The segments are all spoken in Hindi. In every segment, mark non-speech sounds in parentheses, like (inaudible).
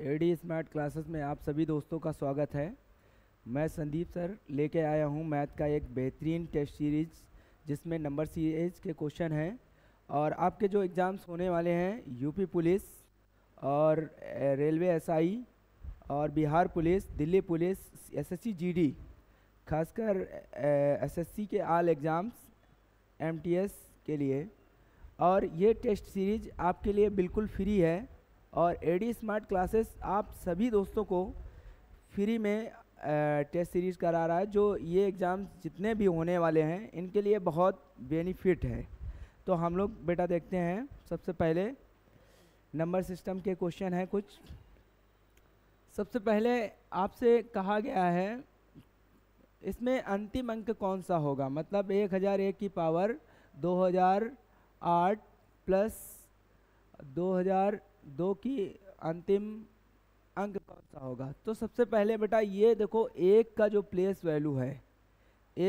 ए डी स्मार्ट क्लासेस में आप सभी दोस्तों का स्वागत है मैं संदीप सर लेके आया हूँ मैथ का एक बेहतरीन टेस्ट सीरीज जिसमें नंबर सीरीज के क्वेश्चन हैं और आपके जो एग्ज़ाम्स होने वाले हैं यूपी पुलिस और रेलवे एसआई और Bihar police Delhi police SSC GD खासकर एसएससी के आल एग्ज़ाम्स एमटीएस के लिए और ये टेस्ट सीरीज आपके लिए बिल्कुल फ्री है और एडी स्मार्ट क्लासेस आप सभी दोस्तों को फ्री में टेस्ट सीरीज़ करा रहा है जो ये एग्ज़ाम जितने भी होने वाले हैं इनके लिए बहुत बेनिफिट है तो हम लोग बेटा देखते हैं सबसे पहले नंबर सिस्टम के क्वेश्चन हैं कुछ सबसे पहले आपसे कहा गया है इसमें अंतिम अंक कौन सा होगा मतलब एक हज़ार एक की पावर दो हज़ार आठ प्लस दो हज़ार दो की अंतिम अंक कौन सा होगा तो सबसे पहले बेटा ये देखो एक का जो प्लेस वैल्यू है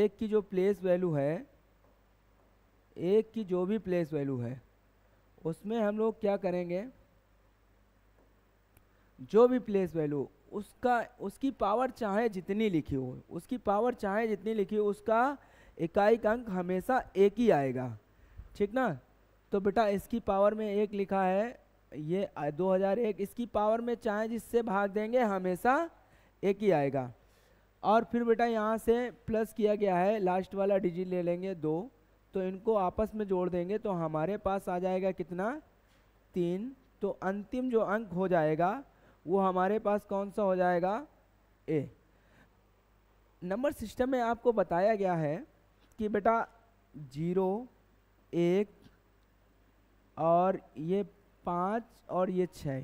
एक की जो प्लेस वैल्यू है एक की जो भी प्लेस वैल्यू है उसमें हम लोग क्या करेंगे जो भी प्लेस वैल्यू उसका उसकी पावर चाहे जितनी लिखी हो उसकी पावर चाहे जितनी लिखी हो उसका इकाई का अंक हमेशा एक ही आएगा ठीक ना तो बेटा इसकी पावर में एक लिखा है ये 2001 इसकी पावर में चाहे जिससे भाग देंगे हमेशा एक ही आएगा और फिर बेटा यहाँ से प्लस किया गया है लास्ट वाला डिजिट ले लेंगे दो तो इनको आपस में जोड़ देंगे तो हमारे पास आ जाएगा कितना तीन तो अंतिम जो अंक हो जाएगा वो हमारे पास कौन सा हो जाएगा ए नंबर सिस्टम में आपको बताया गया है कि बेटा जीरो एक और ये पाँच और ये छः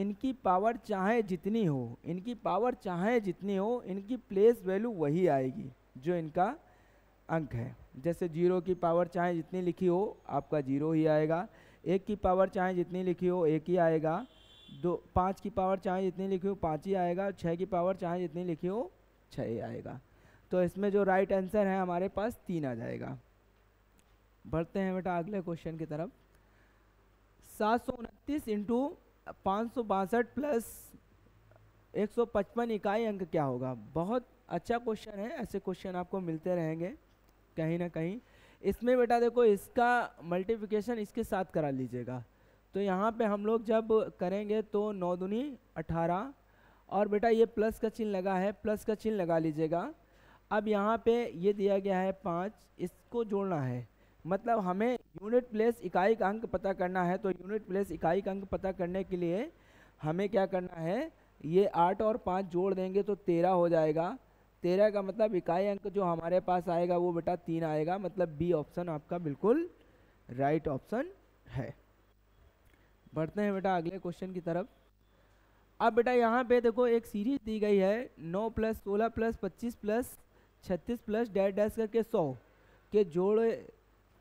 इनकी पावर चाहे जितनी हो इनकी पावर चाहे जितनी हो इनकी प्लेस वैल्यू वही आएगी जो इनका अंक है जैसे जीरो की पावर चाहे जितनी लिखी हो आपका जीरो ही आएगा एक की पावर चाहे जितनी लिखी हो एक ही आएगा दो पाँच की पावर चाहे जितनी लिखी हो पाँच ही आएगा छः की पावर चाहे जितनी लिखी हो छः ही आएगा तो इसमें जो राइट आंसर है हमारे पास तीन आ जाएगा बढ़ते हैं बेटा अगले क्वेश्चन की तरफ सात सौ उनतीस इंटू पाँच सौ बासठ प्लस एक सौ पचपन इकाई अंक क्या होगा बहुत अच्छा क्वेश्चन है ऐसे क्वेश्चन आपको मिलते रहेंगे कहीं ना कहीं इसमें बेटा देखो इसका मल्टीप्लिकेशन इसके साथ करा लीजिएगा तो यहाँ पे हम लोग जब करेंगे तो नौ दुनी अठारह और बेटा ये प्लस का चिन्ह लगा है प्लस का चिन्ह लगा लीजिएगा अब यहाँ पे ये दिया गया है पाँच इसको जोड़ना है मतलब हमें यूनिट प्लेस इकाई का अंक पता करना है तो यूनिट प्लेस इकाई का अंक पता करने के लिए हमें क्या करना है ये आठ और पाँच जोड़ देंगे तो तेरह हो जाएगा तेरह का मतलब इकाई अंक जो हमारे पास आएगा वो बेटा तीन आएगा मतलब बी ऑप्शन आपका बिल्कुल राइट ऑप्शन है बढ़ते हैं बेटा अगले क्वेश्चन की तरफ अब बेटा यहाँ पे देखो एक सीरीज दी गई है नौ प्लस सोलह प्लस पच्चीस प्लस छत्तीस प्लस डेढ़ डैश करके सौ के जोड़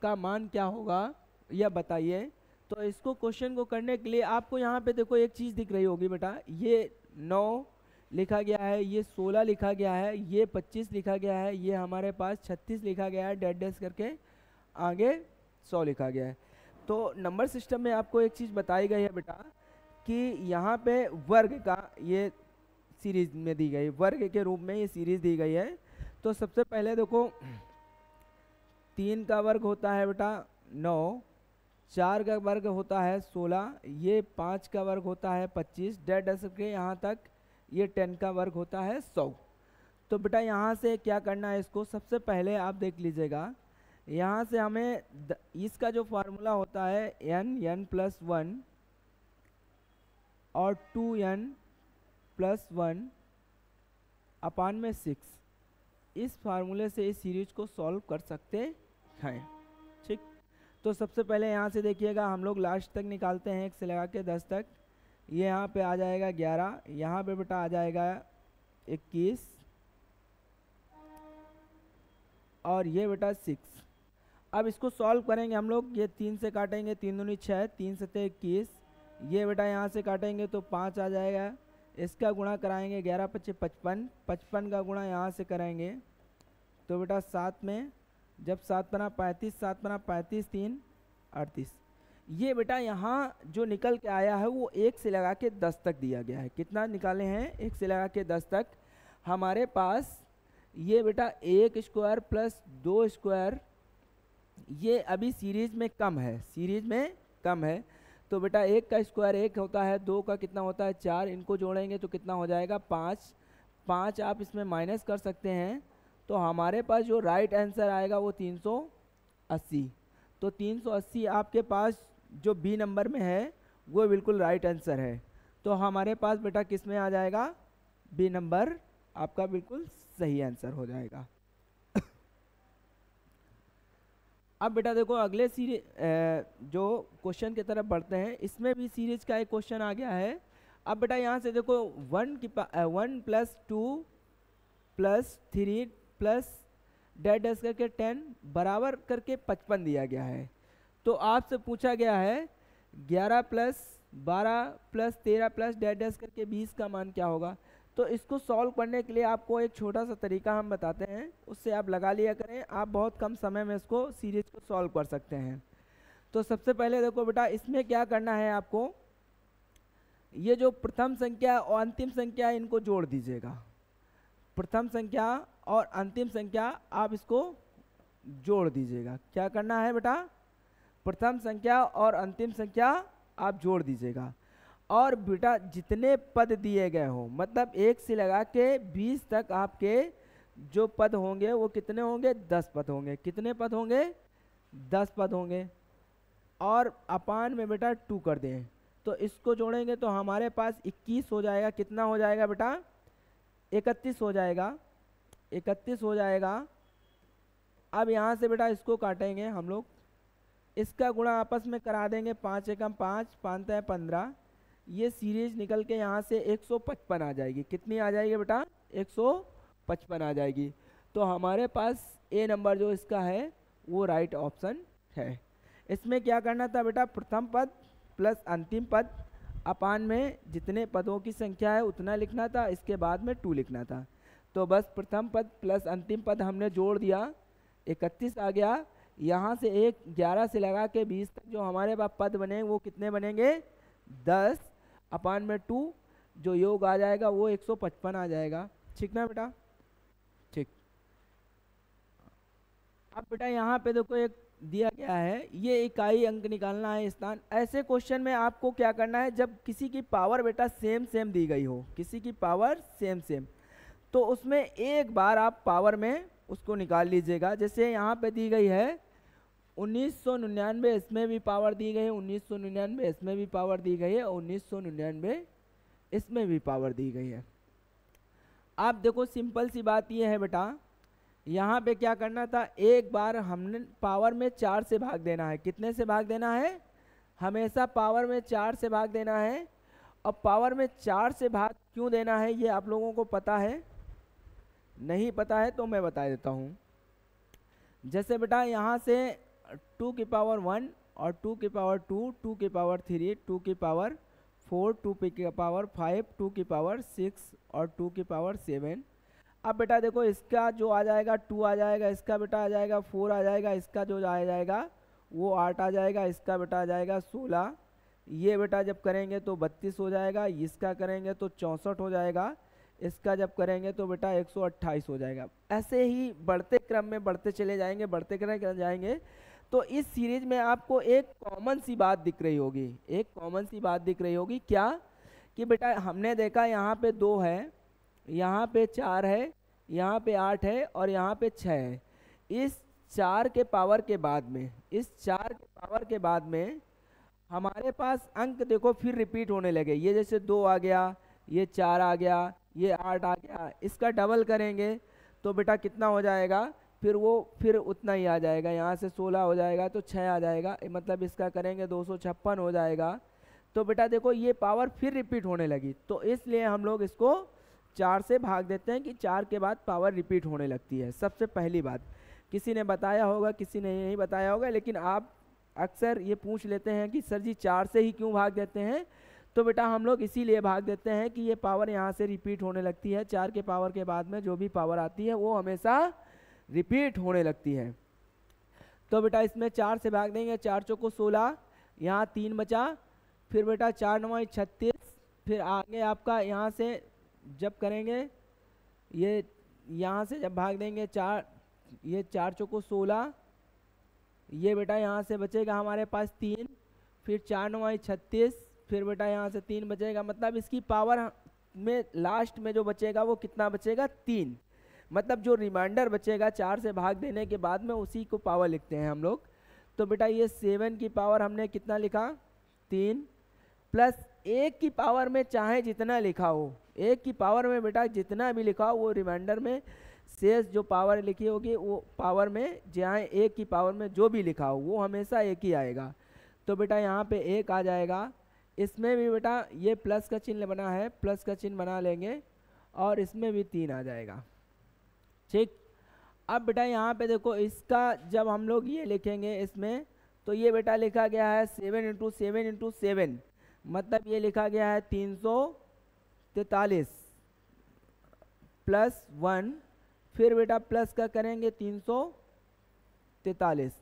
का मान क्या होगा यह बताइए तो इसको क्वेश्चन को करने के लिए आपको यहाँ पे देखो एक चीज़ दिख रही होगी बेटा ये नौ लिखा गया है ये सोलह लिखा गया है ये पच्चीस लिखा गया है ये हमारे पास छत्तीस लिखा गया है डेड डेस्ट करके आगे सौ लिखा गया है तो नंबर सिस्टम में आपको एक चीज़ बताई गई है बेटा कि यहाँ पे वर्ग का ये सीरीज़ में दी गई वर्ग के रूप में ये सीरीज़ दी गई है तो सबसे पहले देखो तीन का वर्ग होता है बेटा नौ चार का वर्ग होता है सोलह ये पाँच का वर्ग होता है पच्चीस डेड दस के यहाँ तक ये टेन का वर्ग होता है सौ तो बेटा यहाँ से क्या करना है इसको सबसे पहले आप देख लीजिएगा यहाँ से हमें द, इसका जो फार्मूला होता है एन एन प्लस वन और two n plus one upon में सिक्स इस फार्मूले से इस सीरीज को सॉल्व कर सकते दिखाएं ठीक तो सबसे पहले यहाँ से देखिएगा हम लोग लास्ट तक निकालते हैं एक से लगा के दस तक ये यहाँ पे आ जाएगा ग्यारह यहाँ पे बेटा आ जाएगा इक्कीस और ये बेटा सिक्स अब इसको सॉल्व करेंगे हम लोग ये तीन से काटेंगे तीन दूनी छः तीन सतह इक्कीस ये बेटा यहाँ से काटेंगे तो पाँच आ जाएगा इसका गुणा कराएंगे ग्यारह पच्चीस पचपन पचपन का गुणा यहाँ से कराएंगे तो बेटा सात में जब सात बना पैंतीस सात बना पैंतीस तीन अड़तीस ये बेटा यहाँ जो निकल के आया है वो एक से लगा के दस तक दिया गया है कितना निकाले हैं एक से लगा के दस तक हमारे पास ये बेटा एक स्क्वायर प्लस दो स्क्वायर ये अभी सीरीज में कम है सीरीज में कम है तो बेटा एक का स्क्वायर एक होता है दो का कितना होता है चार इनको जोड़ेंगे तो कितना हो जाएगा पाँच पाँच आप इसमें माइनस कर सकते हैं तो हमारे पास जो राइट आंसर आएगा वो 380 तो 380 आपके पास जो बी नंबर में है वो बिल्कुल राइट आंसर है तो हमारे पास बेटा किस में आ जाएगा बी नंबर आपका बिल्कुल सही आंसर हो जाएगा (coughs) अब बेटा देखो अगले सीरीज जो क्वेश्चन की तरफ बढ़ते हैं इसमें भी सीरीज का एक क्वेश्चन आ गया है अब बेटा यहाँ से देखो वन की one plus two plus three plus डेड डैश करके टेन बराबर करके पचपन दिया गया है तो आपसे पूछा गया है ग्यारह प्लस बारह प्लस तेरह प्लस डेड डैश करके बीस का मान क्या होगा तो इसको सॉल्व करने के लिए आपको एक छोटा सा तरीका हम बताते हैं उससे आप लगा लिया करें आप बहुत कम समय में इसको सीरीज को सॉल्व कर सकते हैं तो सबसे पहले देखो बेटा इसमें क्या करना है आपको ये जो प्रथम संख्या और अंतिम संख्या इनको जोड़ दीजिएगा प्रथम संख्या और अंतिम संख्या आप इसको जोड़ दीजिएगा क्या करना है बेटा प्रथम संख्या और अंतिम संख्या आप जोड़ दीजिएगा और बेटा जितने पद दिए गए हों मतलब एक से लगा के बीस तक आपके जो पद होंगे वो कितने होंगे दस पद होंगे कितने पद होंगे दस पद होंगे और अपान में बेटा टू कर दें तो इसको जोड़ेंगे तो हमारे पास इक्कीस हो जाएगा कितना हो जाएगा बेटा इकतीस हो जाएगा इकतीस हो जाएगा अब यहाँ से बेटा इसको काटेंगे हम लोग इसका गुणा आपस में करा देंगे पाँच एकम पाँच पाँच तय पंद्रह ये सीरीज निकल के यहाँ से 155 आ जाएगी कितनी आ जाएगी बेटा 155 आ जाएगी तो हमारे पास ए नंबर जो इसका है वो राइट ऑप्शन है इसमें क्या करना था बेटा प्रथम पद प्लस अंतिम पद अपान में जितने पदों की संख्या है उतना लिखना था इसके बाद में टू लिखना था तो बस प्रथम पद प्लस अंतिम पद हमने जोड़ दिया इकतीस आ गया यहाँ से एक ग्यारह से लगा के बीस तक जो हमारे पास पद बने वो कितने बनेंगे दस अपान में टू जो योग आ जाएगा वो एक सौ पचपन आ जाएगा ठीक ना बेटा ठीक अब बेटा यहाँ पे देखो एक दिया गया है ये इकाई अंक निकालना है स्थान ऐसे क्वेश्चन में आपको क्या करना है जब किसी की पावर बेटा सेम सेम दी गई हो किसी की पावर सेम सेम तो उसमें एक बार आप पावर में उसको निकाल लीजिएगा जैसे यहाँ पे दी गई है उन्नीस सौ निन्यानवे इसमें भी पावर दी गई है उन्नीस सौ निन्यानवे इसमें भी पावर दी गई है और उन्नीस सौ निन्यानवे इसमें भी पावर दी गई है आप देखो सिंपल सी बात यह है बेटा यहाँ पे क्या करना था एक बार हमने पावर में चार से भाग देना है कितने से भाग देना है हमेशा पावर में चार से भाग देना है अब पावर में चार से भाग क्यों देना है ये आप लोगों को पता है नहीं पता है तो मैं बता देता हूँ जैसे बेटा यहाँ से टू की पावर वन और टू की पावर टू टू की पावर थ्री टू की पावर फोर टू की पावर फाइव टू की पावर सिक्स और टू की पावर सेवन अब बेटा देखो इसका जो आ जाएगा टू आ जाएगा इसका बेटा आ जाएगा फोर आ जाएगा इसका जो आ जाएगा वो आठ आ जाएगा इसका बेटा आ जाएगा सोलह ये बेटा जब करेंगे तो बत्तीस हो जाएगा इसका करेंगे तो चौंसठ हो जाएगा इसका जब करेंगे तो बेटा 128 हो जाएगा ऐसे ही बढ़ते क्रम में बढ़ते चले जाएंगे बढ़ते क्रम जाएंगे तो इस सीरीज में आपको एक कॉमन सी बात दिख रही होगी एक कॉमन सी बात दिख रही होगी क्या कि बेटा हमने देखा यहाँ पे दो है यहाँ पे चार है यहाँ पे आठ है और यहाँ पे छः है इस चार के पावर के बाद में इस चार के पावर के बाद में हमारे पास अंक देखो फिर रिपीट होने लगे ये जैसे दो आ गया ये चार आ गया ये आठ आ गया इसका डबल करेंगे तो बेटा कितना हो जाएगा फिर वो फिर उतना ही आ जाएगा यहाँ से सोलह हो जाएगा तो छः आ जाएगा मतलब इसका करेंगे दो हो जाएगा तो बेटा देखो ये पावर फिर रिपीट होने लगी तो इसलिए हम लोग इसको चार से भाग देते हैं कि चार के बाद पावर रिपीट होने लगती है सबसे पहली बात किसी ने बताया होगा किसी ने नहीं बताया होगा लेकिन आप अक्सर ये पूछ लेते हैं कि सर जी चार से ही क्यों भाग देते हैं तो बेटा हम लोग इसीलिए भाग देते हैं कि ये पावर यहाँ से रिपीट होने लगती है चार के पावर के बाद में जो भी पावर आती है वो हमेशा रिपीट होने लगती है तो बेटा इसमें चार से भाग देंगे चार चौको सोलह यहाँ तीन बचा फिर बेटा चार नवाई छत्तीस फिर आगे आपका यहाँ से जब करेंगे ये यहाँ से जब भाग देंगे चार ये चार चौको सोलह ये बेटा यहाँ से बचेगा हमारे पास तीन फिर चार नवाई छत्तीस फिर बेटा यहाँ से तीन बचेगा मतलब इसकी पावर में लास्ट में जो बचेगा वो कितना बचेगा तीन मतलब जो रिमाइंडर बचेगा चार से भाग देने के बाद में उसी को पावर लिखते हैं हम लोग तो बेटा ये सेवन की पावर हमने कितना लिखा तीन प्लस एक की पावर में चाहे जितना लिखा हो एक की पावर में बेटा जितना भी लिखा हो वो रिमाइंडर में शेष जो पावर लिखी होगी वो पावर में जहाँ एक की पावर में जो भी लिखा हो वो हमेशा एक ही आएगा तो बेटा यहाँ पे एक आ जाएगा इसमें भी बेटा ये प्लस का चिन्ह बना है प्लस का चिन्ह बना लेंगे और इसमें भी तीन आ जाएगा ठीक अब बेटा यहाँ पे देखो इसका जब हम लोग ये लिखेंगे इसमें तो ये बेटा लिखा गया है seven into seven into seven मतलब ये लिखा गया है तीन सौ तैतालीस प्लस वन फिर बेटा प्लस का करेंगे तीन सौ तैतालीस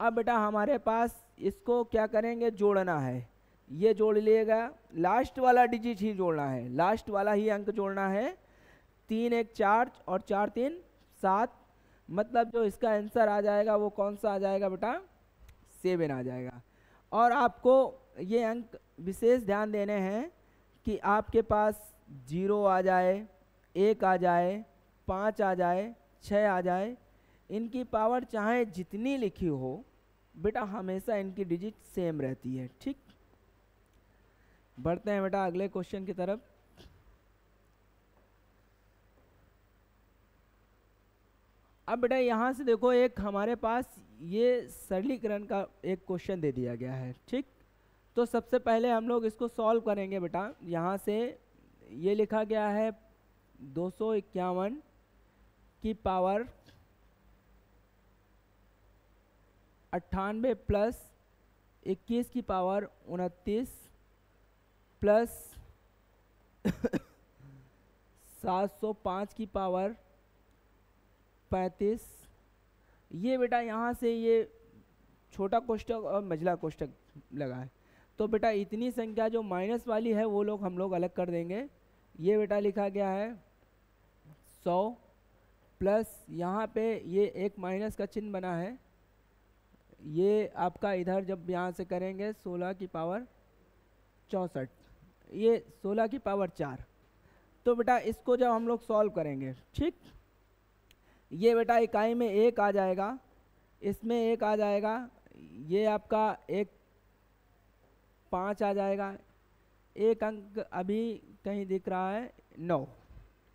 अब बेटा हमारे पास इसको क्या करेंगे जोड़ना है ये जोड़ लिएगा लास्ट वाला डिजिट ही जोड़ना है लास्ट वाला ही अंक जोड़ना है तीन एक चार और चार तीन सात मतलब जो इसका आंसर आ जाएगा वो कौन सा आ जाएगा बेटा सेवन आ जाएगा और आपको ये अंक विशेष ध्यान देने हैं कि आपके पास जीरो आ जाए एक आ जाए पाँच आ जाए छः आ जाए इनकी पावर चाहे जितनी लिखी हो बेटा हमेशा इनकी डिजिट सेम रहती है ठीक बढ़ते हैं बेटा अगले क्वेश्चन की तरफ अब बेटा यहाँ से देखो एक हमारे पास ये सरलीकरण का एक क्वेश्चन दे दिया गया है ठीक तो सबसे पहले हम लोग इसको सॉल्व करेंगे बेटा यहाँ से ये लिखा गया है दो की पावर अट्ठानवे प्लस इक्कीस की पावर उनतीस प्लस (coughs) सात सौ पाँच की पावर पैंतीस ये बेटा यहाँ से ये छोटा कोष्टक और मझला कोष्टक लगा है तो बेटा इतनी संख्या जो माइनस वाली है वो लोग हम लोग अलग कर देंगे ये बेटा लिखा गया है सौ प्लस यहाँ पे ये एक माइनस का चिन्ह बना है ये आपका इधर जब यहाँ से करेंगे सोलह की पावर चौंसठ ये सोलह की पावर चार तो बेटा इसको जब हम लोग सॉल्व करेंगे ठीक ये बेटा इकाई में एक आ जाएगा इसमें एक आ जाएगा ये आपका एक पाँच आ जाएगा एक अंक अभी कहीं दिख रहा है नौ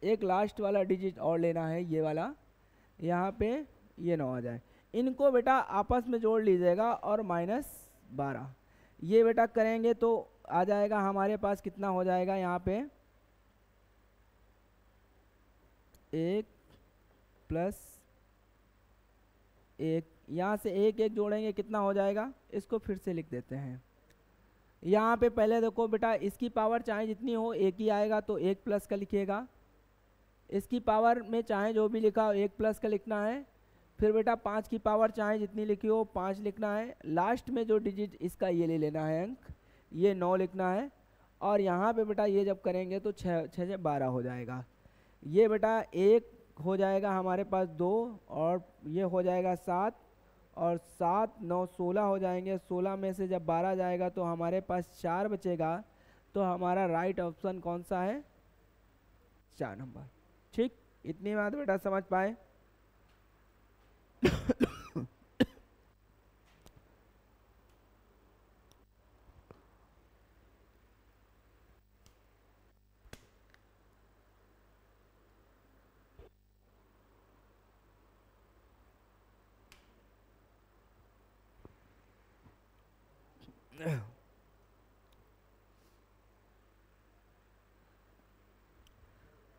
एक लास्ट वाला डिजिट और लेना है ये वाला यहाँ पे ये नौ आ जाए इनको बेटा आपस में जोड़ लीजिएगा और माइनस बारह ये बेटा करेंगे तो आ जाएगा हमारे पास कितना हो जाएगा यहाँ पे एक प्लस एक यहाँ से एक एक जोड़ेंगे कितना हो जाएगा इसको फिर से लिख देते हैं यहाँ पे पहले देखो बेटा इसकी पावर चाहे जितनी हो एक ही आएगा तो एक प्लस का लिखिएगा इसकी पावर में चाहे जो भी लिखा हो एक प्लस का लिखना है फिर बेटा पाँच की पावर चाहे जितनी लिखी हो पाँच लिखना है लास्ट में जो डिजिट इसका ये ले लेना है अंक ये नौ लिखना है और यहाँ पे बेटा ये जब करेंगे तो छः छः से बारह हो जाएगा ये बेटा एक हो जाएगा हमारे पास दो और ये हो जाएगा सात और सात नौ सोलह हो जाएंगे सोलह में से जब बारह जाएगा तो हमारे पास चार बचेगा तो हमारा राइट ऑप्शन कौन सा है चार नंबर ठीक इतनी बात बेटा समझ पाए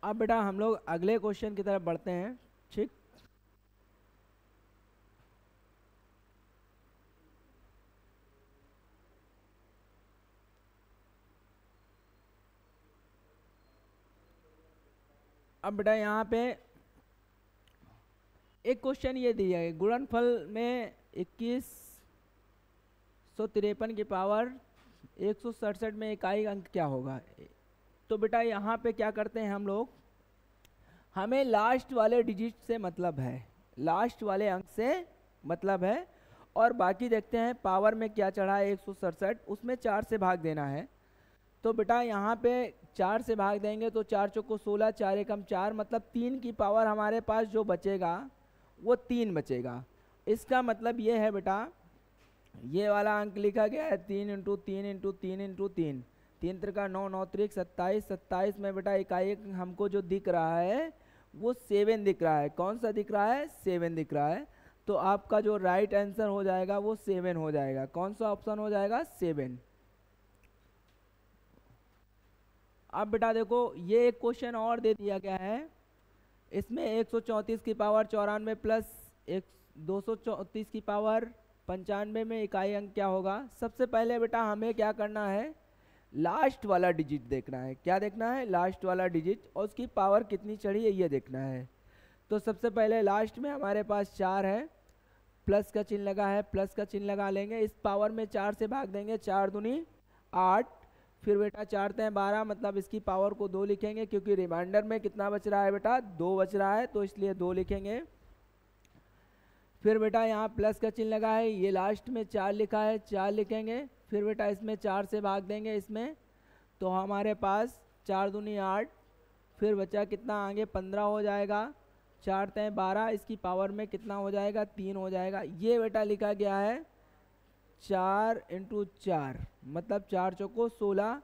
अब बेटा हम लोग अगले क्वेश्चन की तरफ बढ़ते हैं ठीक अब बेटा यहाँ पे एक क्वेश्चन ये दिया है गुणनफल में इक्कीस सौ तिरपन की पावर एक सौ सड़सठ में इकाई अंक क्या होगा तो बेटा यहाँ पे क्या करते हैं हम लोग हमें लास्ट वाले डिजिट से मतलब है लास्ट वाले अंक से मतलब है और बाकी देखते हैं पावर में क्या चढ़ा है एक उसमें चार से भाग देना है तो बेटा यहाँ पे चार से भाग देंगे तो चार चौको सोलह चार एकम चार मतलब तीन की पावर हमारे पास जो बचेगा वो तीन बचेगा इसका मतलब ये है बेटा ये वाला अंक लिखा गया है तीन इंटू तीन इंटू तीन इंटू तीन तीन का नौ नौ त्रिक सत्ताईस सत्ताईस में बेटा इकाई हमको जो दिख रहा है वो सेवन दिख रहा है कौन सा दिख रहा है सेवन दिख रहा है तो आपका जो राइट आंसर हो जाएगा वो सेवन हो जाएगा कौन सा ऑप्शन हो जाएगा सेवन अब बेटा देखो ये एक क्वेश्चन और दे दिया गया है इसमें चौंतीस की पावर चौरानवे प्लस एक दो की पावर पंचानवे में इकाई अंक क्या होगा सबसे पहले बेटा हमें क्या करना है लास्ट वाला डिजिट देखना है क्या देखना है लास्ट वाला डिजिट और उसकी पावर कितनी चढ़ी है ये देखना है तो सबसे पहले लास्ट में हमारे पास चार है प्लस का चिन्ह लगा है प्लस का चिन्ह लगा लेंगे इस पावर में चार से भाग देंगे चार दुनी आठ फिर बेटा चार हैं बारह मतलब इसकी पावर को दो लिखेंगे क्योंकि रिमाइंडर में कितना बच रहा है बेटा दो बच रहा है तो इसलिए दो लिखेंगे फिर बेटा यहाँ प्लस का चिन्ह लगा है ये लास्ट में चार लिखा है चार लिखेंगे फिर बेटा इसमें चार से भाग देंगे इसमें तो हमारे पास चार दूनी आठ फिर बच्चा कितना आगे पंद्रह हो जाएगा चार तय बारह इसकी पावर में कितना हो जाएगा तीन हो जाएगा ये बेटा लिखा गया है चार इंटू चार मतलब चार चौको सोलह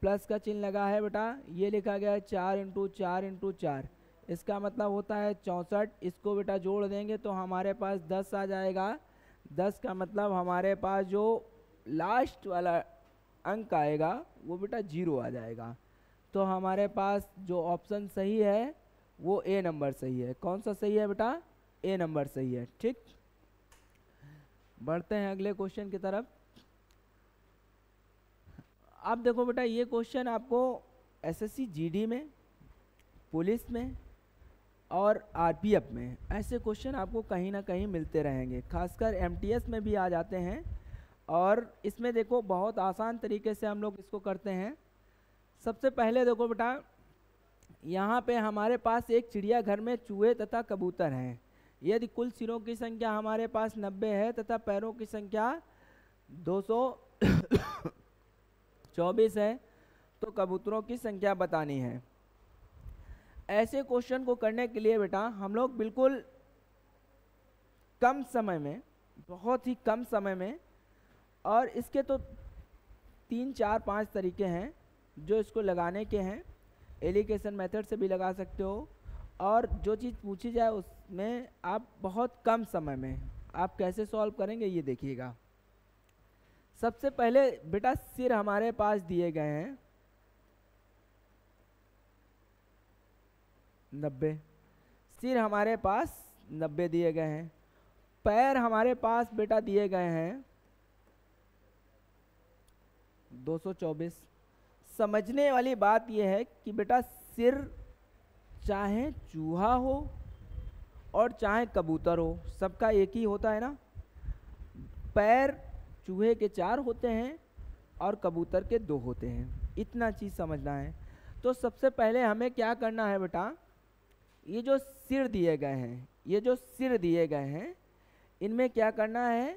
प्लस का चिन्ह लगा है बेटा ये लिखा गया है चार इंटू चार इंटू चार इसका मतलब होता है चौंसठ इसको बेटा जोड़ देंगे तो हमारे पास दस आ जाएगा दस का मतलब हमारे पास जो लास्ट वाला अंक आएगा वो बेटा जीरो आ जाएगा तो हमारे पास जो ऑप्शन सही है वो ए नंबर सही है कौन सा सही है बेटा ए नंबर सही है ठीक बढ़ते हैं अगले क्वेश्चन की तरफ आप देखो बेटा ये क्वेश्चन आपको एसएससी जीडी में पुलिस में और आरपीएफ में ऐसे क्वेश्चन आपको कहीं ना कहीं मिलते रहेंगे खासकर एमटीएस में भी आ जाते हैं और इसमें देखो बहुत आसान तरीके से हम लोग इसको करते हैं सबसे पहले देखो बेटा यहाँ पे हमारे पास एक चिड़ियाघर में चूहे तथा कबूतर हैं यदि कुल सिरों की संख्या हमारे पास 90 है तथा पैरों की संख्या 224 (coughs) है तो कबूतरों की संख्या बतानी है ऐसे क्वेश्चन को करने के लिए बेटा हम लोग बिल्कुल कम समय में बहुत ही कम समय में और इसके तो तीन चार पाँच तरीके हैं जो इसको लगाने के हैं एलिकेशन मेथड से भी लगा सकते हो और जो चीज़ पूछी जाए उसमें आप बहुत कम समय में आप कैसे सॉल्व करेंगे ये देखिएगा सबसे पहले बेटा सिर हमारे पास दिए गए हैं नब्बे सिर हमारे पास नब्बे दिए गए हैं पैर हमारे पास बेटा दिए गए हैं 224 समझने वाली बात यह है कि बेटा सिर चाहे चूहा हो और चाहे कबूतर हो सबका एक ही होता है ना पैर चूहे के चार होते हैं और कबूतर के दो होते हैं इतना चीज़ समझना है तो सबसे पहले हमें क्या करना है बेटा ये जो सिर दिए गए हैं ये जो सिर दिए गए हैं इनमें क्या करना है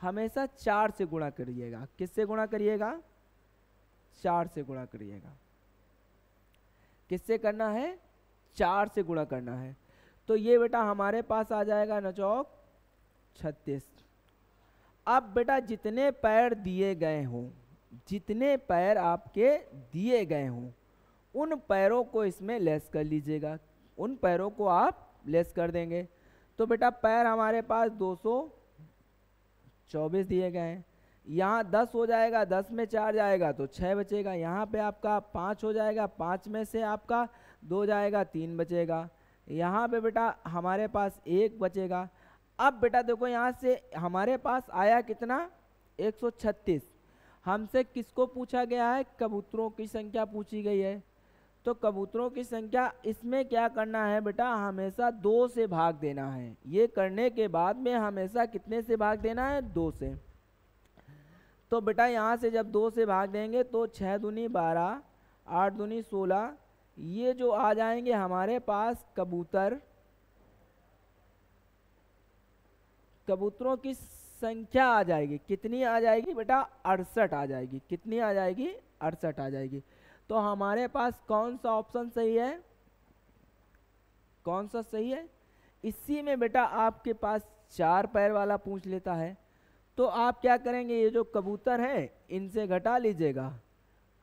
हमेशा चार से गुणा करिएगा किससे गुणा करिएगा चार से गुणा करिएगा किससे करना है चार से गुणा करना है तो ये बेटा हमारे पास आ जाएगा नचौक छत्तीस अब बेटा जितने पैर दिए गए हों जितने पैर आपके दिए गए हों उन पैरों को इसमें लेस कर लीजिएगा उन पैरों को आप लेस कर देंगे तो बेटा पैर हमारे पास दो सौ चौबीस दिए गए हैं यहाँ दस हो जाएगा दस में चार जाएगा तो छः बचेगा यहाँ पे आपका पाँच हो जाएगा पाँच में से आपका दो जाएगा तीन बचेगा यहाँ पे बेटा हमारे पास एक बचेगा अब बेटा देखो यहाँ से हमारे पास आया कितना एक सौ छत्तीस हमसे किसको पूछा गया है कबूतरों की संख्या पूछी गई है तो कबूतरों की संख्या इसमें क्या करना है बेटा हमेशा दो से भाग देना है ये करने के बाद में हमेशा कितने से भाग देना है दो से तो बेटा यहाँ से जब दो से भाग देंगे तो छः दुनी बारह आठ दूनी सोलह ये जो आ जाएंगे हमारे पास कबूतर कबूतरों की संख्या आ जाएगी कितनी आ जाएगी बेटा अड़सठ आ जाएगी कितनी आ जाएगी अड़सठ आ जाएगी तो हमारे पास कौन सा ऑप्शन सही है कौन सा सही है इसी में बेटा आपके पास चार पैर वाला पूछ लेता है तो आप क्या करेंगे ये जो कबूतर हैं इनसे घटा लीजिएगा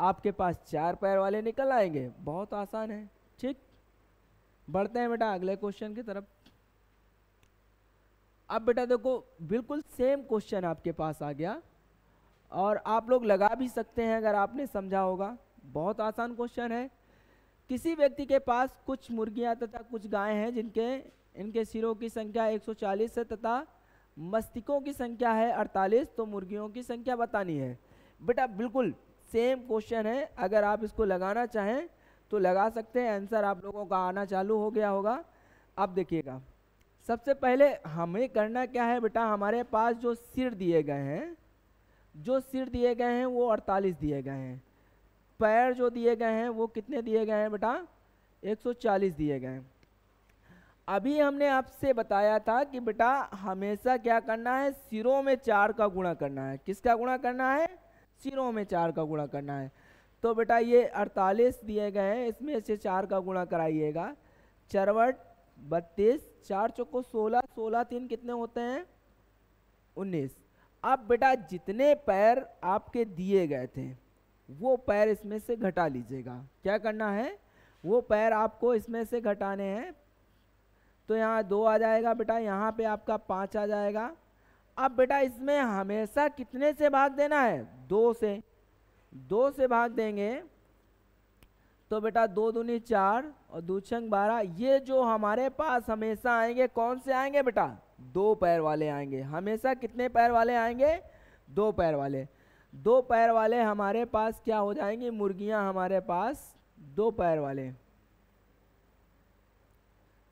आपके पास चार पैर वाले निकल आएंगे बहुत आसान है ठीक बढ़ते हैं बेटा अगले क्वेश्चन की तरफ अब बेटा देखो बिल्कुल सेम क्वेश्चन आपके पास आ गया और आप लोग लगा भी सकते हैं अगर आपने समझा होगा बहुत आसान क्वेश्चन है किसी व्यक्ति के पास कुछ मुर्गियां तथा कुछ गायें हैं जिनके इनके सिरों की संख्या 140 है तथा मस्तिकों की संख्या है 48 तो मुर्गियों की संख्या बतानी है बेटा बिल्कुल सेम क्वेश्चन है अगर आप इसको लगाना चाहें तो लगा सकते हैं आंसर आप लोगों का आना चालू हो गया होगा अब देखिएगा सबसे पहले हमें करना क्या है बेटा हमारे पास जो सिर दिए गए हैं जो सिर दिए गए हैं वो 48 दिए गए हैं पैर जो दिए गए हैं वो कितने दिए गए हैं बेटा 140 दिए गए हैं अभी हमने आपसे बताया था कि बेटा हमेशा क्या करना है सिरों में चार का गुणा करना है किसका गुणा करना है सिरों में चार का गुणा करना है तो बेटा ये अड़तालीस दिए गए हैं इसमें से चार का गुणा कराइएगा चरवट बत्तीस चार चौको सोलह सोलह तीन कितने होते हैं उन्नीस अब बेटा जितने पैर आपके दिए गए थे वो पैर इसमें से घटा लीजिएगा क्या करना है वो पैर आपको इसमें से घटाने हैं तो यहाँ दो आ जाएगा बेटा यहाँ पे आपका पाँच आ जाएगा अब बेटा इसमें हमेशा कितने से भाग देना है दो से दो से भाग देंगे तो बेटा दो दूनी चार और दो छंग बारह ये जो हमारे पास हमेशा आएंगे कौन से आएंगे बेटा दो पैर वाले आएंगे हमेशा कितने पैर वाले आएंगे दो पैर वाले दो पैर वाले हमारे पास क्या हो जाएंगे मुर्गियां हमारे पास दो पैर वाले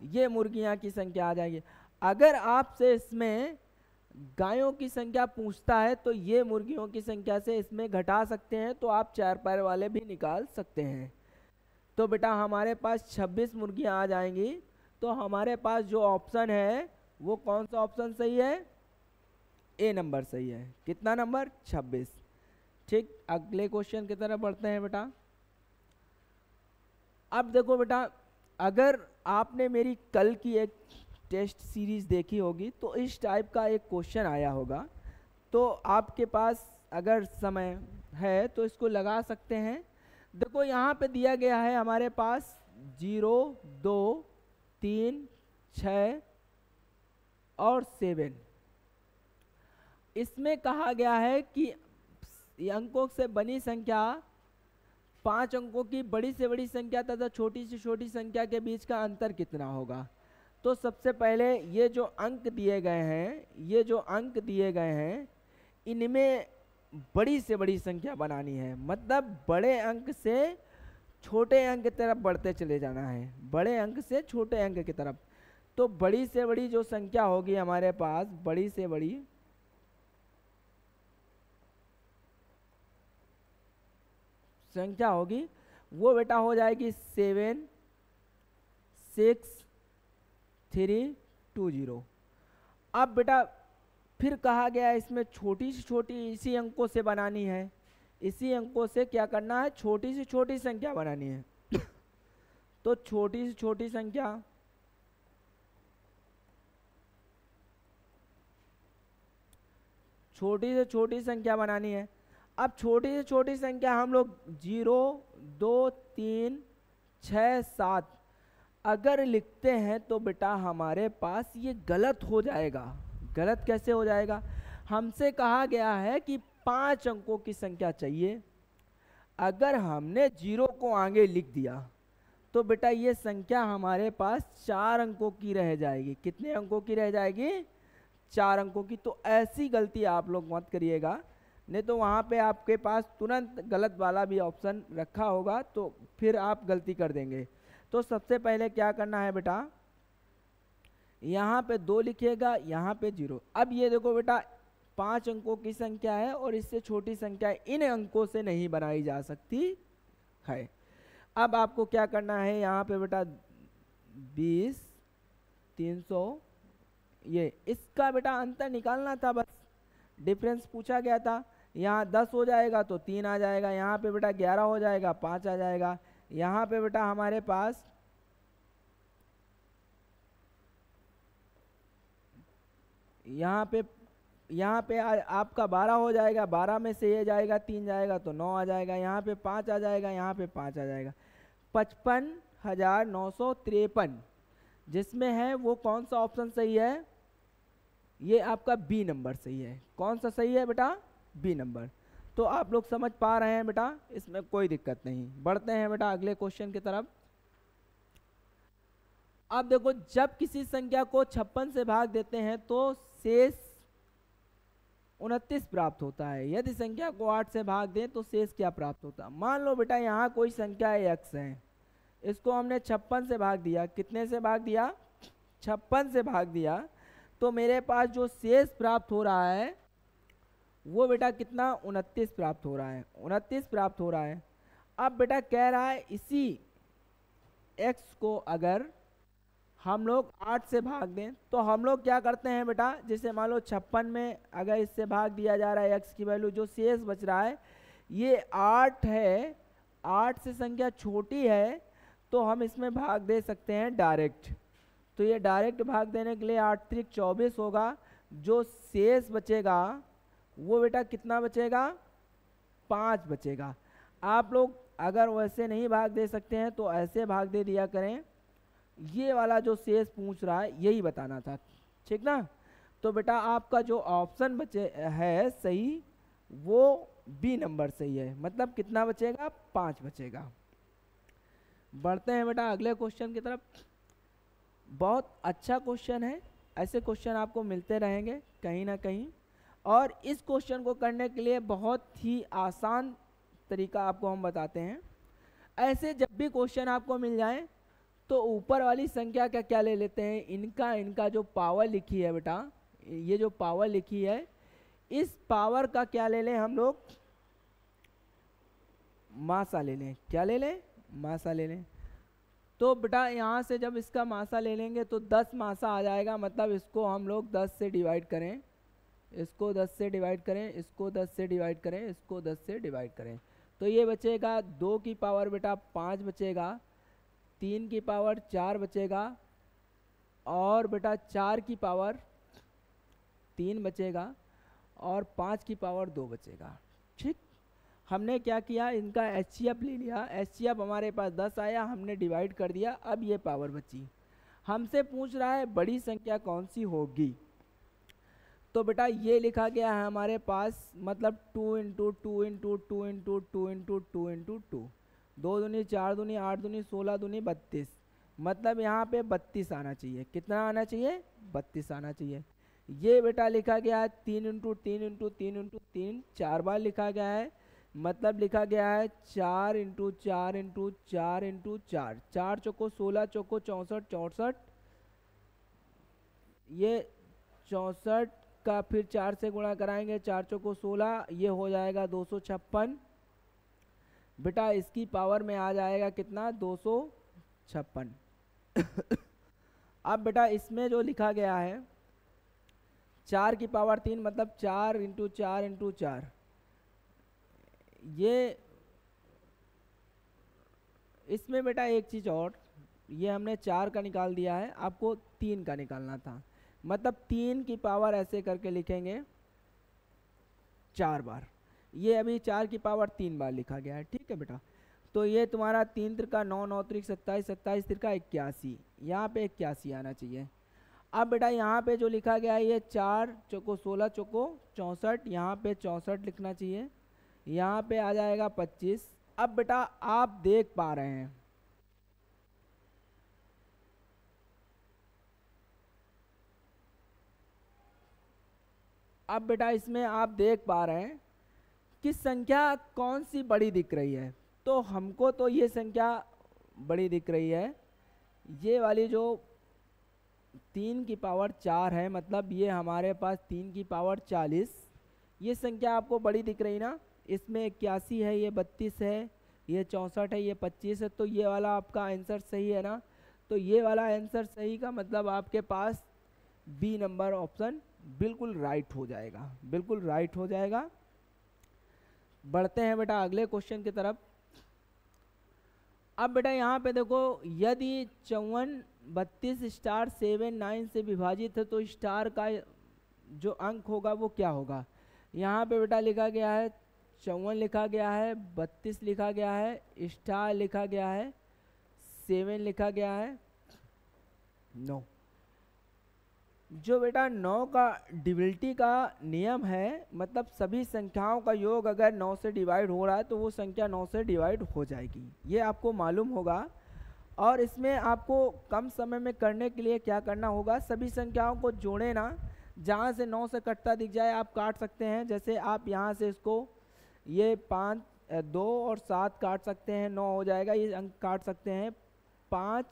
ये मुर्गियाँ की संख्या आ जाएगी अगर आपसे इसमें गायों की संख्या पूछता है तो ये मुर्गियों की संख्या से इसमें घटा सकते हैं तो आप चार पैर वाले भी निकाल सकते हैं तो बेटा हमारे पास 26 मुर्गियाँ आ जाएंगी तो हमारे पास जो ऑप्शन है वो कौन सा ऑप्शन सही है ए नंबर सही है कितना नंबर 26 ठीक अगले क्वेश्चन की तरफ बढ़ते हैं बेटा अब देखो बेटा अगर आपने मेरी कल की एक टेस्ट सीरीज़ देखी होगी तो इस टाइप का एक क्वेश्चन आया होगा तो आपके पास अगर समय है तो इसको लगा सकते हैं देखो यहाँ पे दिया गया है हमारे पास जीरो दो तीन छ और सेवन इसमें कहा गया है कि अंकों से बनी संख्या पांच अंकों की बड़ी से बड़ी संख्या तथा छोटी से छोटी संख्या के बीच का अंतर कितना होगा तो सबसे पहले ये जो अंक दिए गए हैं ये जो अंक दिए गए हैं इनमें बड़ी से बड़ी संख्या बनानी है मतलब बड़े अंक से छोटे अंक की तरफ बढ़ते चले जाना है बड़े अंक से छोटे अंक की तरफ तो बड़ी से बड़ी जो संख्या होगी हमारे पास बड़ी से बड़ी संख्या होगी वो बेटा हो जाएगी seven six three two zero अब बेटा फिर कहा गया इसमें छोटी से छोटी इसी अंकों से बनानी है इसी अंकों से क्या करना है छोटी से छोटी संख्या बनानी है (coughs) तो छोटी से छोटी संख्या छोटी से छोटी संख्या बनानी है अब छोटी से छोटी संख्या हम लोग जीरो दो तीन छः सात अगर लिखते हैं तो बेटा हमारे पास ये गलत हो जाएगा गलत कैसे हो जाएगा हमसे कहा गया है कि पाँच अंकों की संख्या चाहिए अगर हमने जीरो को आगे लिख दिया तो बेटा ये संख्या हमारे पास चार अंकों की रह जाएगी कितने अंकों की रह जाएगी चार अंकों की तो ऐसी गलती आप लोग मत करिएगा नहीं तो वहाँ पे आपके पास तुरंत गलत वाला भी ऑप्शन रखा होगा तो फिर आप गलती कर देंगे तो सबसे पहले क्या करना है बेटा यहाँ पे दो लिखिएगा यहाँ पे जीरो अब ये देखो बेटा पांच अंकों की संख्या है और इससे छोटी संख्या इन अंकों से नहीं बनाई जा सकती है अब आपको क्या करना है यहाँ पे बेटा बीस तीन सौ ये इसका बेटा अंतर निकालना था बस डिफरेंस पूछा गया था यहाँ दस हो जाएगा तो तीन आ जाएगा यहाँ पे बेटा ग्यारह हो जाएगा पाँच आ जाएगा यहाँ पे बेटा हमारे पास यहाँ पे यहाँ पे आ, आपका बारह हो जाएगा बारह में से ये जाएगा तीन जाएगा तो नौ आ जाएगा यहाँ पे पाँच आ जाएगा यहाँ पे पाँच आ जाएगा पचपन हज़ार नौ सौ तिरपन जिसमें है वो कौन सा ऑप्शन सही है ये आपका बी नंबर सही है कौन सा सही है बेटा बी नंबर तो आप लोग समझ पा रहे हैं बेटा इसमें कोई दिक्कत नहीं बढ़ते हैं बेटा अगले क्वेश्चन की तरफ आप देखो जब किसी संख्या को छप्पन से भाग देते हैं तो शेष उनतीस प्राप्त होता है यदि संख्या को आठ से भाग दें तो शेष क्या प्राप्त होता है मान लो बेटा यहाँ कोई संख्या है एक्स है इसको हमने छप्पन से भाग दिया कितने से भाग दिया छप्पन से भाग दिया तो मेरे पास जो शेष प्राप्त हो रहा है वो बेटा कितना उनतीस प्राप्त हो रहा है उनतीस प्राप्त हो रहा है अब बेटा कह रहा है इसी एक्स को अगर हम लोग आठ से भाग दें तो हम लोग क्या करते हैं बेटा जैसे मान लो छप्पन में अगर इससे भाग दिया जा रहा है एक्स की वैल्यू जो शेष बच रहा है ये आठ है आठ से संख्या छोटी है तो हम इसमें भाग दे सकते हैं डायरेक्ट तो ये डायरेक्ट भाग देने के लिए आठ त्रिक चौबीस होगा जो शेष बचेगा वो बेटा कितना बचेगा पाँच बचेगा आप लोग अगर वैसे नहीं भाग दे सकते हैं तो ऐसे भाग दे दिया करें ये वाला जो शेष पूछ रहा है यही बताना था ठीक ना तो बेटा आपका जो ऑप्शन बचे है सही वो बी नंबर सही है मतलब कितना बचेगा पाँच बचेगा बढ़ते हैं बेटा अगले क्वेश्चन की तरफ बहुत अच्छा क्वेश्चन है ऐसे क्वेश्चन आपको मिलते रहेंगे कहीं ना कहीं और इस क्वेश्चन को करने के लिए बहुत ही आसान तरीका आपको हम बताते हैं ऐसे जब भी क्वेश्चन आपको मिल जाए तो ऊपर वाली संख्या का क्या ले लेते हैं इनका इनका जो पावर लिखी है बेटा ये जो पावर लिखी है इस पावर का क्या ले लें हम लोग मासा ले लें क्या ले लें मासा ले लें तो बेटा यहाँ से जब इसका मासा ले लेंगे तो 10 मासा आ जाएगा मतलब इसको हम लोग 10 से डिवाइड करें इसको 10 से डिवाइड करें इसको 10 से डिवाइड करें इसको 10 से डिवाइड करें तो ये बचेगा दो की पावर बेटा पाँच बचेगा तीन की पावर चार बचेगा और बेटा चार की पावर तीन बचेगा और पाँच की पावर दो बचेगा ठीक हमने क्या किया इनका एच e ले लिया एच e हमारे पास दस आया हमने डिवाइड कर दिया अब ये पावर बची हमसे पूछ रहा है बड़ी संख्या कौन सी होगी तो बेटा ये लिखा गया है हमारे पास मतलब two into two into two into two into two into two दो दुनी चार दूनी आठ दूनी सोलह दूनी बत्तीस मतलब यहाँ पे बत्तीस आना चाहिए कितना आना चाहिए बत्तीस आना चाहिए ये बेटा लिखा गया है तीन इंटू तीन इंटू तीन इंटू तीन चार बार लिखा गया है मतलब लिखा गया है चार इंटू चार इंटू चार इंटू चार चार चौको सोलह चौको चौंसठ चौंसठ ये चौंसठ इसका फिर चार से गुणा कराएंगे चार चौको सोलह ये हो जाएगा दो सौ छप्पन बेटा इसकी पावर में आ जाएगा कितना दो सौ छप्पन (coughs) अब बेटा इसमें जो लिखा गया है चार की पावर तीन मतलब चार इंटू चार इंटू चार ये इसमें बेटा एक चीज़ और ये हमने चार का निकाल दिया है आपको तीन का निकालना था मतलब तीन की पावर ऐसे करके लिखेंगे चार बार ये अभी चार की पावर तीन बार लिखा गया है ठीक है बेटा तो ये तुम्हारा तीन त्रिका नौ नौ त्रिक सत्ताईस सत्ताईस त्रिका इक्यासी यहाँ पे इक्यासी आना चाहिए अब बेटा यहाँ पे जो लिखा गया है ये चार चौको सोलह चौको चौंसठ यहाँ पे चौंसठ लिखना चाहिए यहाँ पे आ जाएगा पच्चीस अब बेटा आप देख पा रहे हैं अब बेटा इसमें आप देख पा रहे हैं कि संख्या कौन सी बड़ी दिख रही है तो हमको तो ये संख्या बड़ी दिख रही है ये वाली जो तीन की पावर चार है मतलब ये हमारे पास तीन की पावर चालीस ये संख्या आपको बड़ी दिख रही ना इसमें इक्यासी है ये बत्तीस है ये चौंसठ है ये पच्चीस है तो ये वाला आपका आंसर सही है ना तो ये वाला आंसर सही का मतलब आपके पास बी नंबर ऑप्शन बिल्कुल राइट हो जाएगा बिल्कुल राइट हो जाएगा बढ़ते हैं बेटा अगले क्वेश्चन की तरफ अब बेटा यहाँ पे देखो यदि चौवन बत्तीस स्टार सेवन नाइन से विभाजित है तो स्टार का जो अंक होगा वो क्या होगा यहाँ पे बेटा लिखा गया है चौवन लिखा गया है बत्तीस लिखा गया है स्टार लिखा गया है सेवन लिखा गया है नौ no. जो बेटा नौ का डिबिलिटी का नियम है मतलब सभी संख्याओं का योग अगर नौ से डिवाइड हो रहा है तो वो संख्या नौ से डिवाइड हो जाएगी ये आपको मालूम होगा और इसमें आपको कम समय में करने के लिए क्या करना होगा सभी संख्याओं को जोड़े ना जहाँ से नौ से कटता दिख जाए आप काट सकते हैं जैसे आप यहाँ से इसको ये पाँच दो और सात काट सकते हैं नौ हो जाएगा ये अंक काट सकते हैं पाँच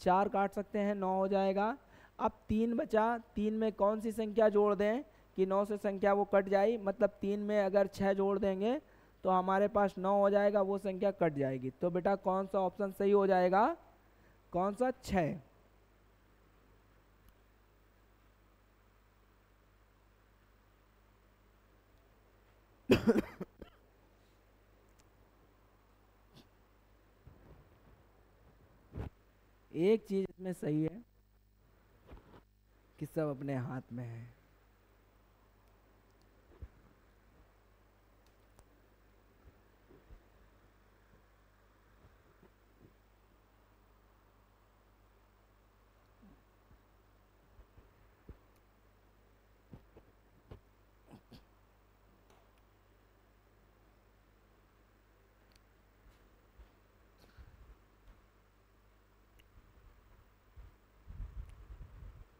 चार काट सकते हैं नौ हो जाएगा अब तीन बचा तीन में कौन सी संख्या जोड़ दें कि नौ से संख्या वो कट जाए मतलब तीन में अगर छः जोड़ देंगे तो हमारे पास नौ हो जाएगा वो संख्या कट जाएगी तो बेटा कौन सा ऑप्शन सही हो जाएगा कौन सा छ एक चीज़ इसमें सही है कि सब अपने हाथ में है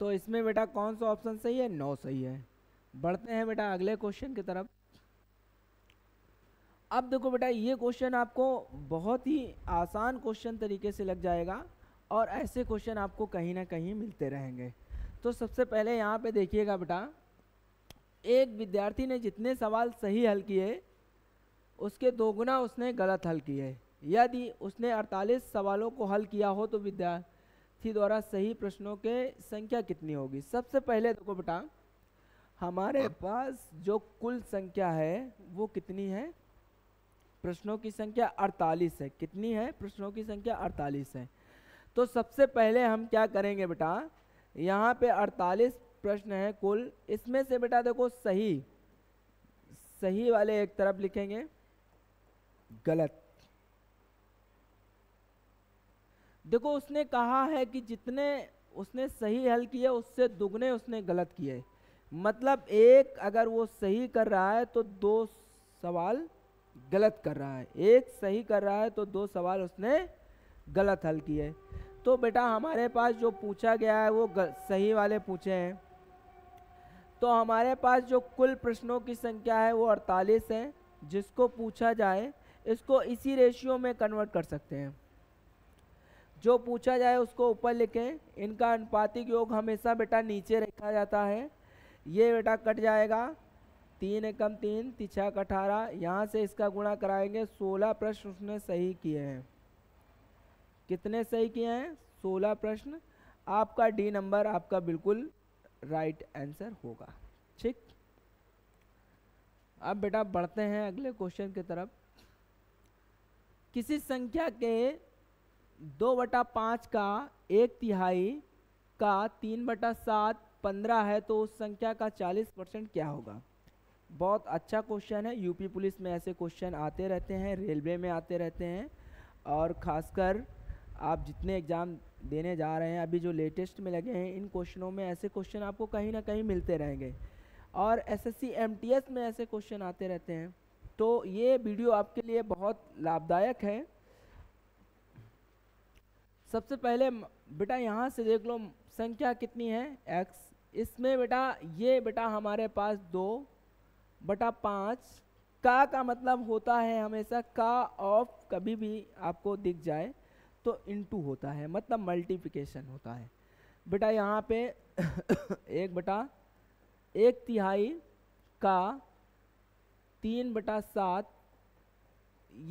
तो इसमें बेटा कौन सा ऑप्शन सही है नौ सही है बढ़ते हैं बेटा अगले क्वेश्चन की तरफ अब देखो बेटा ये क्वेश्चन आपको बहुत ही आसान क्वेश्चन तरीके से लग जाएगा और ऐसे क्वेश्चन आपको कहीं ना कहीं मिलते रहेंगे तो सबसे पहले यहाँ पे देखिएगा बेटा एक विद्यार्थी ने जितने सवाल सही हल किए उसके दोगुना उसने गलत हल किए यदि उसने 48 सवालों को हल किया हो तो विद्या थी द्वारा सही प्रश्नों के संख्या कितनी होगी सबसे पहले देखो बेटा हमारे हाँ। पास जो कुल संख्या है वो कितनी है प्रश्नों की संख्या 48 है कितनी है प्रश्नों की संख्या 48 है तो सबसे पहले हम क्या करेंगे बेटा यहाँ पे 48 प्रश्न है कुल इसमें से बेटा देखो सही सही वाले एक तरफ लिखेंगे गलत देखो उसने कहा है कि जितने उसने सही हल किए उससे दुगने उसने गलत किए मतलब एक अगर वो सही कर रहा है तो दो सवाल गलत कर रहा है एक सही कर रहा है तो दो सवाल उसने गलत हल किए तो बेटा हमारे पास जो पूछा गया है वो सही वाले पूछे हैं तो हमारे पास जो कुल प्रश्नों की संख्या है वो 48 है जिसको पूछा जाए इसको इसी रेशियो में कन्वर्ट कर सकते हैं जो पूछा जाए उसको ऊपर लिखें इनका अनुपातिक योग हमेशा बेटा नीचे रखा जाता है ये बेटा कट जाएगा तीन एकम तीन तिछा अठारह यहाँ से इसका गुणा कराएंगे सोलह प्रश्न उसने सही किए हैं कितने सही किए हैं सोलह प्रश्न आपका डी नंबर आपका बिल्कुल राइट आंसर होगा ठीक अब बेटा बढ़ते हैं अगले क्वेश्चन की तरफ किसी संख्या के दो बटा पाँच का एक तिहाई का तीन बटा सात पंद्रह है तो उस संख्या का चालीस परसेंट क्या होगा बहुत अच्छा क्वेश्चन है यूपी पुलिस में ऐसे क्वेश्चन आते रहते हैं रेलवे में आते रहते हैं और ख़ासकर आप जितने एग्ज़ाम देने जा रहे हैं अभी जो लेटेस्ट में लगे हैं इन क्वेश्चनों में ऐसे क्वेश्चन आपको कहीं ना कहीं मिलते रहेंगे और एस एस में ऐसे क्वेश्चन आते रहते हैं तो ये वीडियो आपके लिए बहुत लाभदायक है सबसे पहले बेटा यहाँ से देख लो संख्या कितनी है एक्स इसमें बेटा ये बेटा हमारे पास दो बटा पाँच का का मतलब होता है हमेशा का ऑफ कभी भी आपको दिख जाए तो इनटू होता है मतलब मल्टीप्लिकेशन होता है बेटा यहाँ पे (coughs) एक बटा एक तिहाई का तीन बटा सात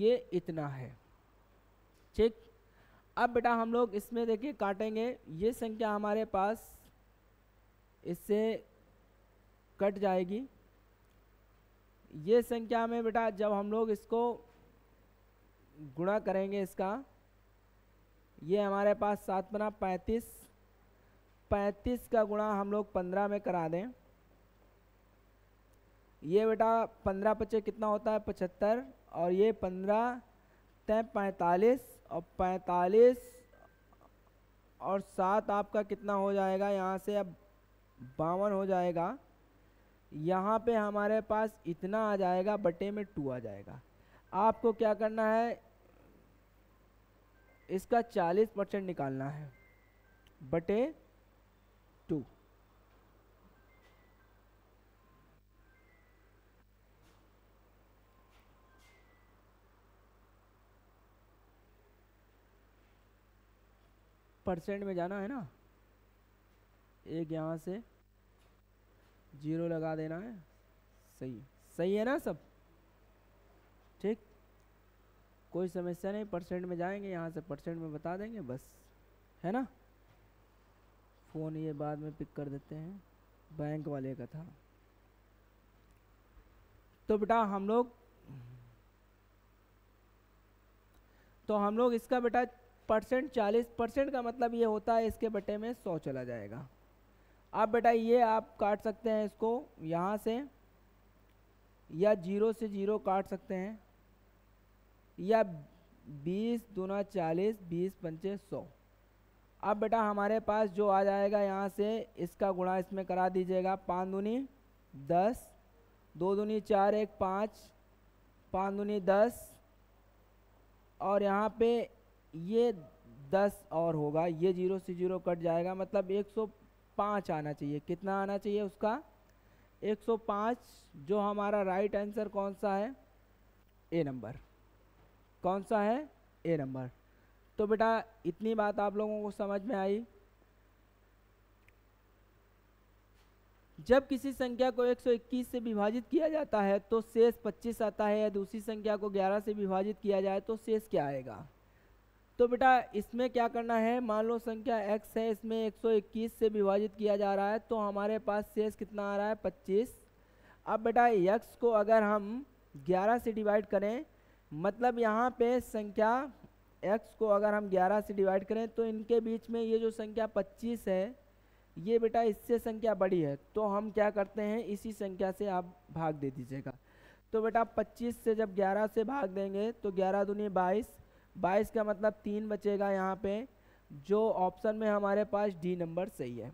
ये इतना है ठीक अब बेटा हम लोग इसमें देखिए काटेंगे ये संख्या हमारे पास इससे कट जाएगी ये संख्या में बेटा जब हम लोग इसको गुणा करेंगे इसका ये हमारे पास सात बना पैंतीस पैंतीस का गुणा हम लोग पंद्रह में करा दें ये बेटा पंद्रह पचे कितना होता है पचहत्तर और ये पंद्रह तय पैंतालीस और पैंतालीस और सात आपका कितना हो जाएगा यहाँ से अब बावन हो जाएगा यहाँ पे हमारे पास इतना आ जाएगा बटे में टू आ जाएगा आपको क्या करना है इसका चालीस परसेंट निकालना है बटे टू परसेंट में जाना है ना एक यहाँ से जीरो लगा देना है सही सही है ना सब ठीक कोई समस्या नहीं परसेंट में जाएंगे यहाँ से परसेंट में बता देंगे बस है ना फ़ोन ये बाद में पिक कर देते हैं बैंक वाले का था तो बेटा हम लोग तो हम लोग इसका बेटा परसेंट चालीस परसेंट का मतलब ये होता है इसके बटे में सौ चला जाएगा आप बेटा ये आप काट सकते हैं इसको यहाँ से या जीरो से जीरो काट सकते हैं या बीस दूना चालीस बीस पंचे सौ अब बेटा हमारे पास जो आ जाएगा यहाँ से इसका गुणा इसमें करा दीजिएगा पाँच दूनी दस दो दूनी चार एक पाँच पाँच दूनी दस और यहाँ पे ये दस और होगा ये जीरो से जीरो कट जाएगा मतलब एक सौ पाँच आना चाहिए कितना आना चाहिए उसका एक सौ पाँच जो हमारा राइट आंसर कौन सा है ए नंबर कौन सा है ए नंबर तो बेटा इतनी बात आप लोगों को समझ में आई जब किसी संख्या को 121 से विभाजित किया जाता है तो शेष 25 आता है या दूसरी संख्या को 11 से विभाजित किया जाए तो शेष क्या आएगा तो बेटा इसमें क्या करना है मान लो संख्या x है इसमें 121 से विभाजित किया जा रहा है तो हमारे पास शेष कितना आ रहा है 25 अब बेटा x को अगर हम 11 से डिवाइड करें मतलब यहाँ पे संख्या x को अगर हम 11 से डिवाइड करें तो इनके बीच में ये जो संख्या 25 है ये बेटा इससे संख्या बड़ी है तो हम क्या करते हैं इसी संख्या से आप भाग दे दीजिएगा तो बेटा 25 से जब 11 से भाग देंगे तो 11 दुनिया बाईस बाईस का मतलब तीन बचेगा यहाँ पे जो ऑप्शन में हमारे पास डी नंबर सही है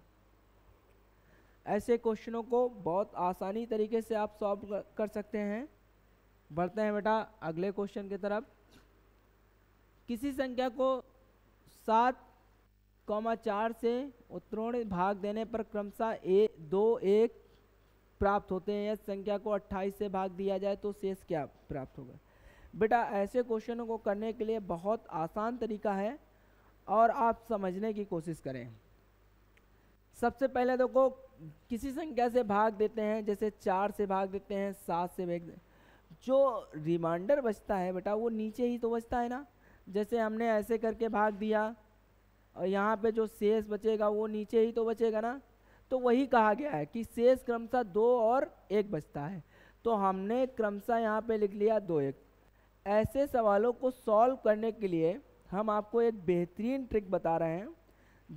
ऐसे क्वेश्चनों को बहुत आसानी तरीके से आप सॉल्व कर सकते हैं बढ़ते हैं बेटा अगले क्वेश्चन की तरफ किसी संख्या को सात कौमा चार से उत्तरोण भाग देने पर क्रमशः ए दो एक प्राप्त होते हैं या संख्या को अट्ठाईस से भाग दिया जाए तो शेष क्या प्राप्त होगा बेटा ऐसे क्वेश्चनों को करने के लिए बहुत आसान तरीका है और आप समझने की कोशिश करें सबसे पहले देखो किसी संख्या से भाग देते हैं जैसे चार से भाग देते हैं सात से भाग जो रिमाइंडर बचता है बेटा वो नीचे ही तो बचता है ना जैसे हमने ऐसे करके भाग दिया और यहाँ पे जो शेष बचेगा वो नीचे ही तो बचेगा ना तो वही कहा गया है कि शेष क्रमशः दो और एक बचता है तो हमने क्रमशः यहाँ पे लिख लिया दो एक ऐसे सवालों को सॉल्व करने के लिए हम आपको एक बेहतरीन ट्रिक बता रहे हैं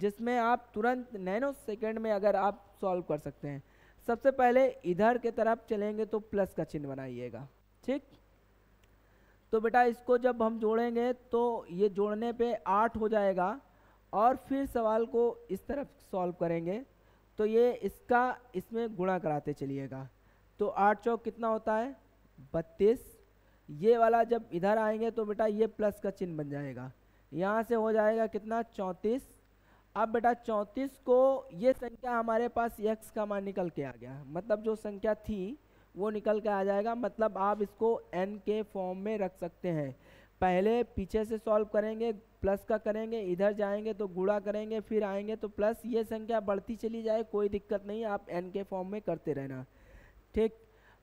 जिसमें आप तुरंत नैनो सेकेंड में अगर आप सॉल्व कर सकते हैं सबसे पहले इधर के तरफ चलेंगे तो प्लस का चिन्ह बनाइएगा ठीक तो बेटा इसको जब हम जोड़ेंगे तो ये जोड़ने पे आठ हो जाएगा और फिर सवाल को इस तरफ सॉल्व करेंगे तो ये इसका इसमें गुणा कराते चलिएगा तो आठ चौक कितना होता है बत्तीस ये वाला जब इधर आएंगे तो बेटा ये प्लस का चिन्ह बन जाएगा यहाँ से हो जाएगा कितना चौंतीस अब बेटा चौंतीस को ये संख्या हमारे पास एक्स का मान निकल के आ गया मतलब जो संख्या थी वो निकल के आ जाएगा मतलब आप इसको एन के फॉर्म में रख सकते हैं पहले पीछे से सॉल्व करेंगे प्लस का करेंगे इधर जाएंगे तो गुड़ा करेंगे फिर आएंगे तो प्लस ये संख्या बढ़ती चली जाए कोई दिक्कत नहीं आप एन के फॉर्म में करते रहना ठीक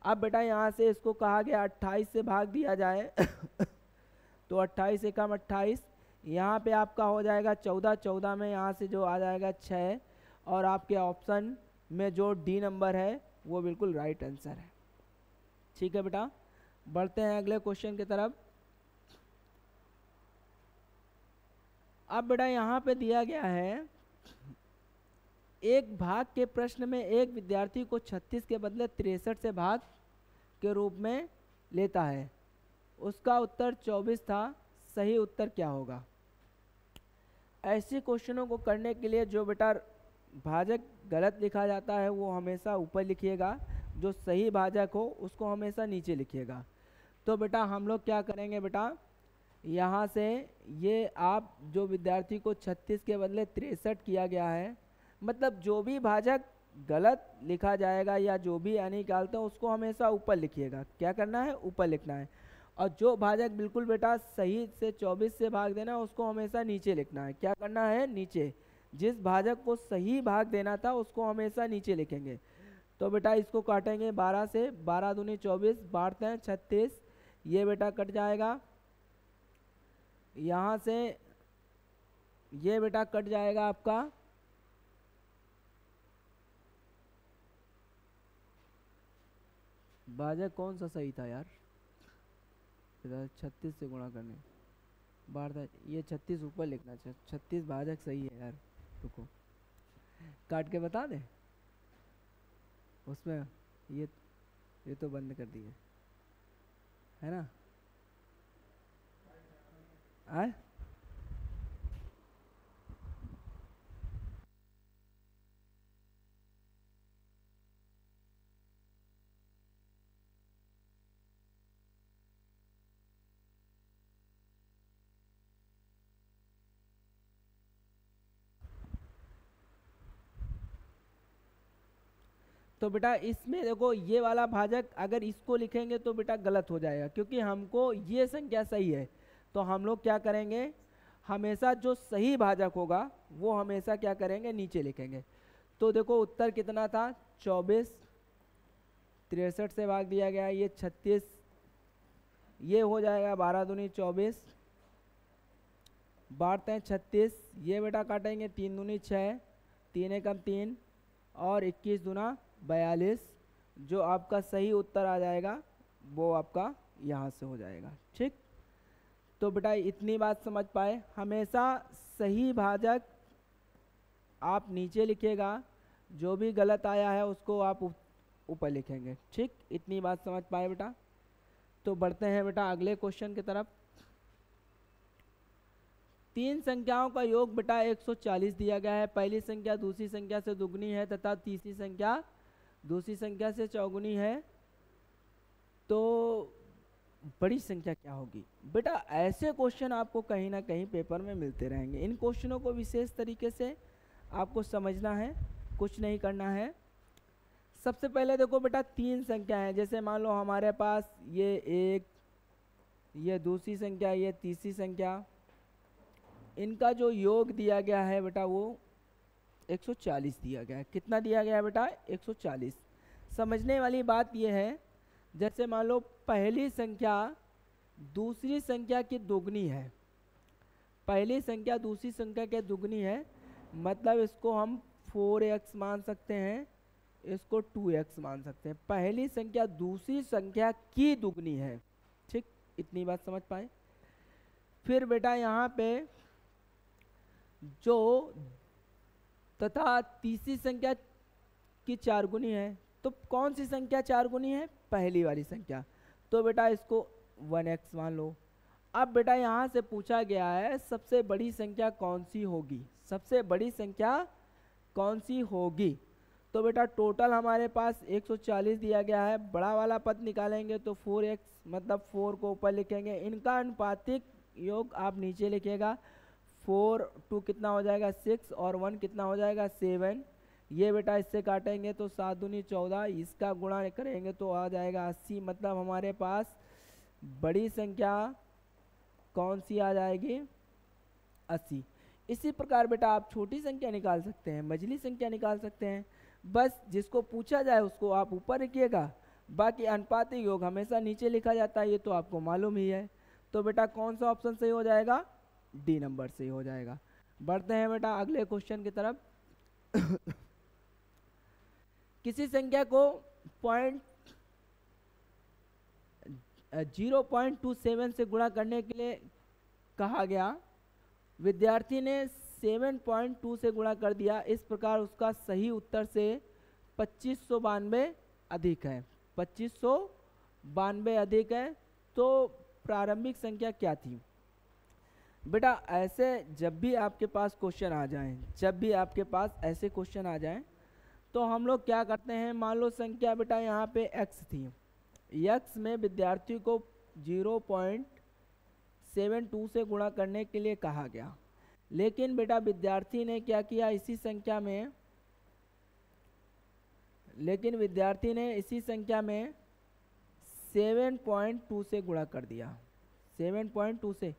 अब बेटा यहाँ से इसको कहा गया अट्ठाईस से भाग दिया जाए (coughs) तो अट्ठाईस से कम अट्ठाईस यहाँ पे आपका हो जाएगा चौदह चौदह में यहाँ से जो आ जाएगा छः और आपके ऑप्शन में जो डी नंबर है वो बिल्कुल राइट आंसर है ठीक है बेटा बढ़ते हैं अगले क्वेश्चन की तरफ अब बेटा यहाँ पे दिया गया है एक भाग के प्रश्न में एक विद्यार्थी को 36 के बदले तिरसठ से भाग के रूप में लेता है उसका उत्तर 24 था सही उत्तर क्या होगा ऐसे क्वेश्चनों को करने के लिए जो बेटा भाजक गलत लिखा जाता है वो हमेशा ऊपर लिखिएगा जो सही भाजक हो उसको हमेशा नीचे लिखिएगा तो बेटा हम लोग क्या करेंगे बेटा यहाँ से ये आप जो विद्यार्थी को 36 के बदले तिरसठ किया गया है मतलब जो भी भाजक गलत लिखा जाएगा या जो भी यानी निकालते हैं उसको हमेशा ऊपर लिखिएगा क्या करना है ऊपर लिखना है और जो भाजक बिल्कुल बेटा सही से 24 से भाग देना उसको हमेशा नीचे लिखना है क्या करना है नीचे जिस भाजक को सही भाग देना था उसको हमेशा नीचे लिखेंगे तो बेटा इसको काटेंगे 12 से 12 दूनी चौबीस बांटते हैं छत्तीस ये बेटा कट जाएगा यहाँ से ये बेटा कट जाएगा आपका बाजा कौन सा सही था यार छत्तीस से गुणा करने बारह ये छत्तीस ऊपर लिखना चाहिए छत्तीस भाजक सही है यार रुको काट के बता दे उसमें ये ये तो बंद कर दिए है ना आए तो बेटा इसमें देखो ये वाला भाजक अगर इसको लिखेंगे तो बेटा गलत हो जाएगा क्योंकि हमको ये संख्या सही है तो हम लोग क्या करेंगे हमेशा जो सही भाजक होगा वो हमेशा क्या करेंगे नीचे लिखेंगे तो देखो उत्तर कितना था चौबीस तिरसठ से भाग दिया गया ये छत्तीस ये हो जाएगा बारह दूनी चौबीस बांटते हैं छत्तीस ये बेटा काटेंगे तीन दूनी छः तीन एकम तीन और इक्कीस दुना बयालीस जो आपका सही उत्तर आ जाएगा वो आपका यहाँ से हो जाएगा ठीक तो बेटा इतनी बात समझ पाए हमेशा सही भाजक आप नीचे लिखेगा जो भी गलत आया है उसको आप ऊपर लिखेंगे ठीक इतनी बात समझ पाए बेटा तो बढ़ते हैं बेटा अगले क्वेश्चन की तरफ तीन संख्याओं का योग बेटा 140 दिया गया है पहली संख्या दूसरी संख्या से दुगनी है तथा तीसरी संख्या दूसरी संख्या से चौगुनी है तो बड़ी संख्या क्या होगी बेटा ऐसे क्वेश्चन आपको कहीं ना कहीं पेपर में मिलते रहेंगे इन क्वेश्चनों को विशेष तरीके से आपको समझना है कुछ नहीं करना है सबसे पहले देखो बेटा तीन संख्या हैं जैसे मान लो हमारे पास ये एक ये दूसरी संख्या ये तीसरी संख्या इनका जो योग दिया गया है बेटा वो 140 दिया गया है कितना दिया गया है बेटा 140 समझने वाली बात यह है जैसे मान लो पहली संख्या दूसरी संख्या की दोगुनी है पहली संख्या दूसरी संख्या के दुगनी है मतलब इसको हम फोर एक्स मान सकते हैं इसको टू एक्स मान सकते हैं पहली संख्या दूसरी संख्या की दुगनी है ठीक इतनी बात समझ पाए फिर बेटा यहाँ पे जो तथा तीसरी संख्या की चार गुनी है तो कौन सी संख्या चार गुनी है पहली वाली संख्या तो बेटा इसको वन एक्स मान लो अब बेटा यहाँ से पूछा गया है सबसे बड़ी संख्या कौन सी होगी सबसे बड़ी संख्या कौन सी होगी तो बेटा टोटल हमारे पास 140 दिया गया है बड़ा वाला पद निकालेंगे तो 4x मतलब 4 को ऊपर लिखेंगे इनका अनुपातिक योग आप नीचे लिखेगा फोर टू कितना हो जाएगा सिक्स और वन कितना हो जाएगा सेवन ये बेटा इससे काटेंगे तो सात दूनी चौदह इसका गुणा करेंगे तो आ जाएगा अस्सी मतलब हमारे पास बड़ी संख्या कौन सी आ जाएगी अस्सी इसी प्रकार बेटा आप छोटी संख्या निकाल सकते हैं मजली संख्या निकाल सकते हैं बस जिसको पूछा जाए उसको आप ऊपर रखिएगा बाकी अनुपातिक योग हमेशा नीचे लिखा जाता है ये तो आपको मालूम ही है तो बेटा कौन सा ऑप्शन सही हो जाएगा डी नंबर से हो जाएगा बढ़ते हैं बेटा अगले क्वेश्चन की तरफ (coughs) किसी संख्या को point zero point two seven से गुणा करने के लिए कहा गया विद्यार्थी ने सेवन पॉइंट टू से गुणा कर दिया इस प्रकार उसका सही उत्तर से पच्चीस सौ बानवे अधिक है पच्चीस सौ बानवे अधिक है तो प्रारंभिक संख्या क्या थी बेटा ऐसे जब भी आपके पास क्वेश्चन आ जाए जब भी आपके पास ऐसे क्वेश्चन आ जाए तो हम लोग क्या करते हैं मान लो संख्या बेटा यहाँ पे x थी x में विद्यार्थी को जीरो पॉइंट सेवन टू से गुणा करने के लिए कहा गया लेकिन बेटा विद्यार्थी ने क्या किया इसी संख्या में लेकिन विद्यार्थी ने इसी संख्या में सेवन पॉइंट टू से गुणा कर दिया सेवन पॉइंट टू से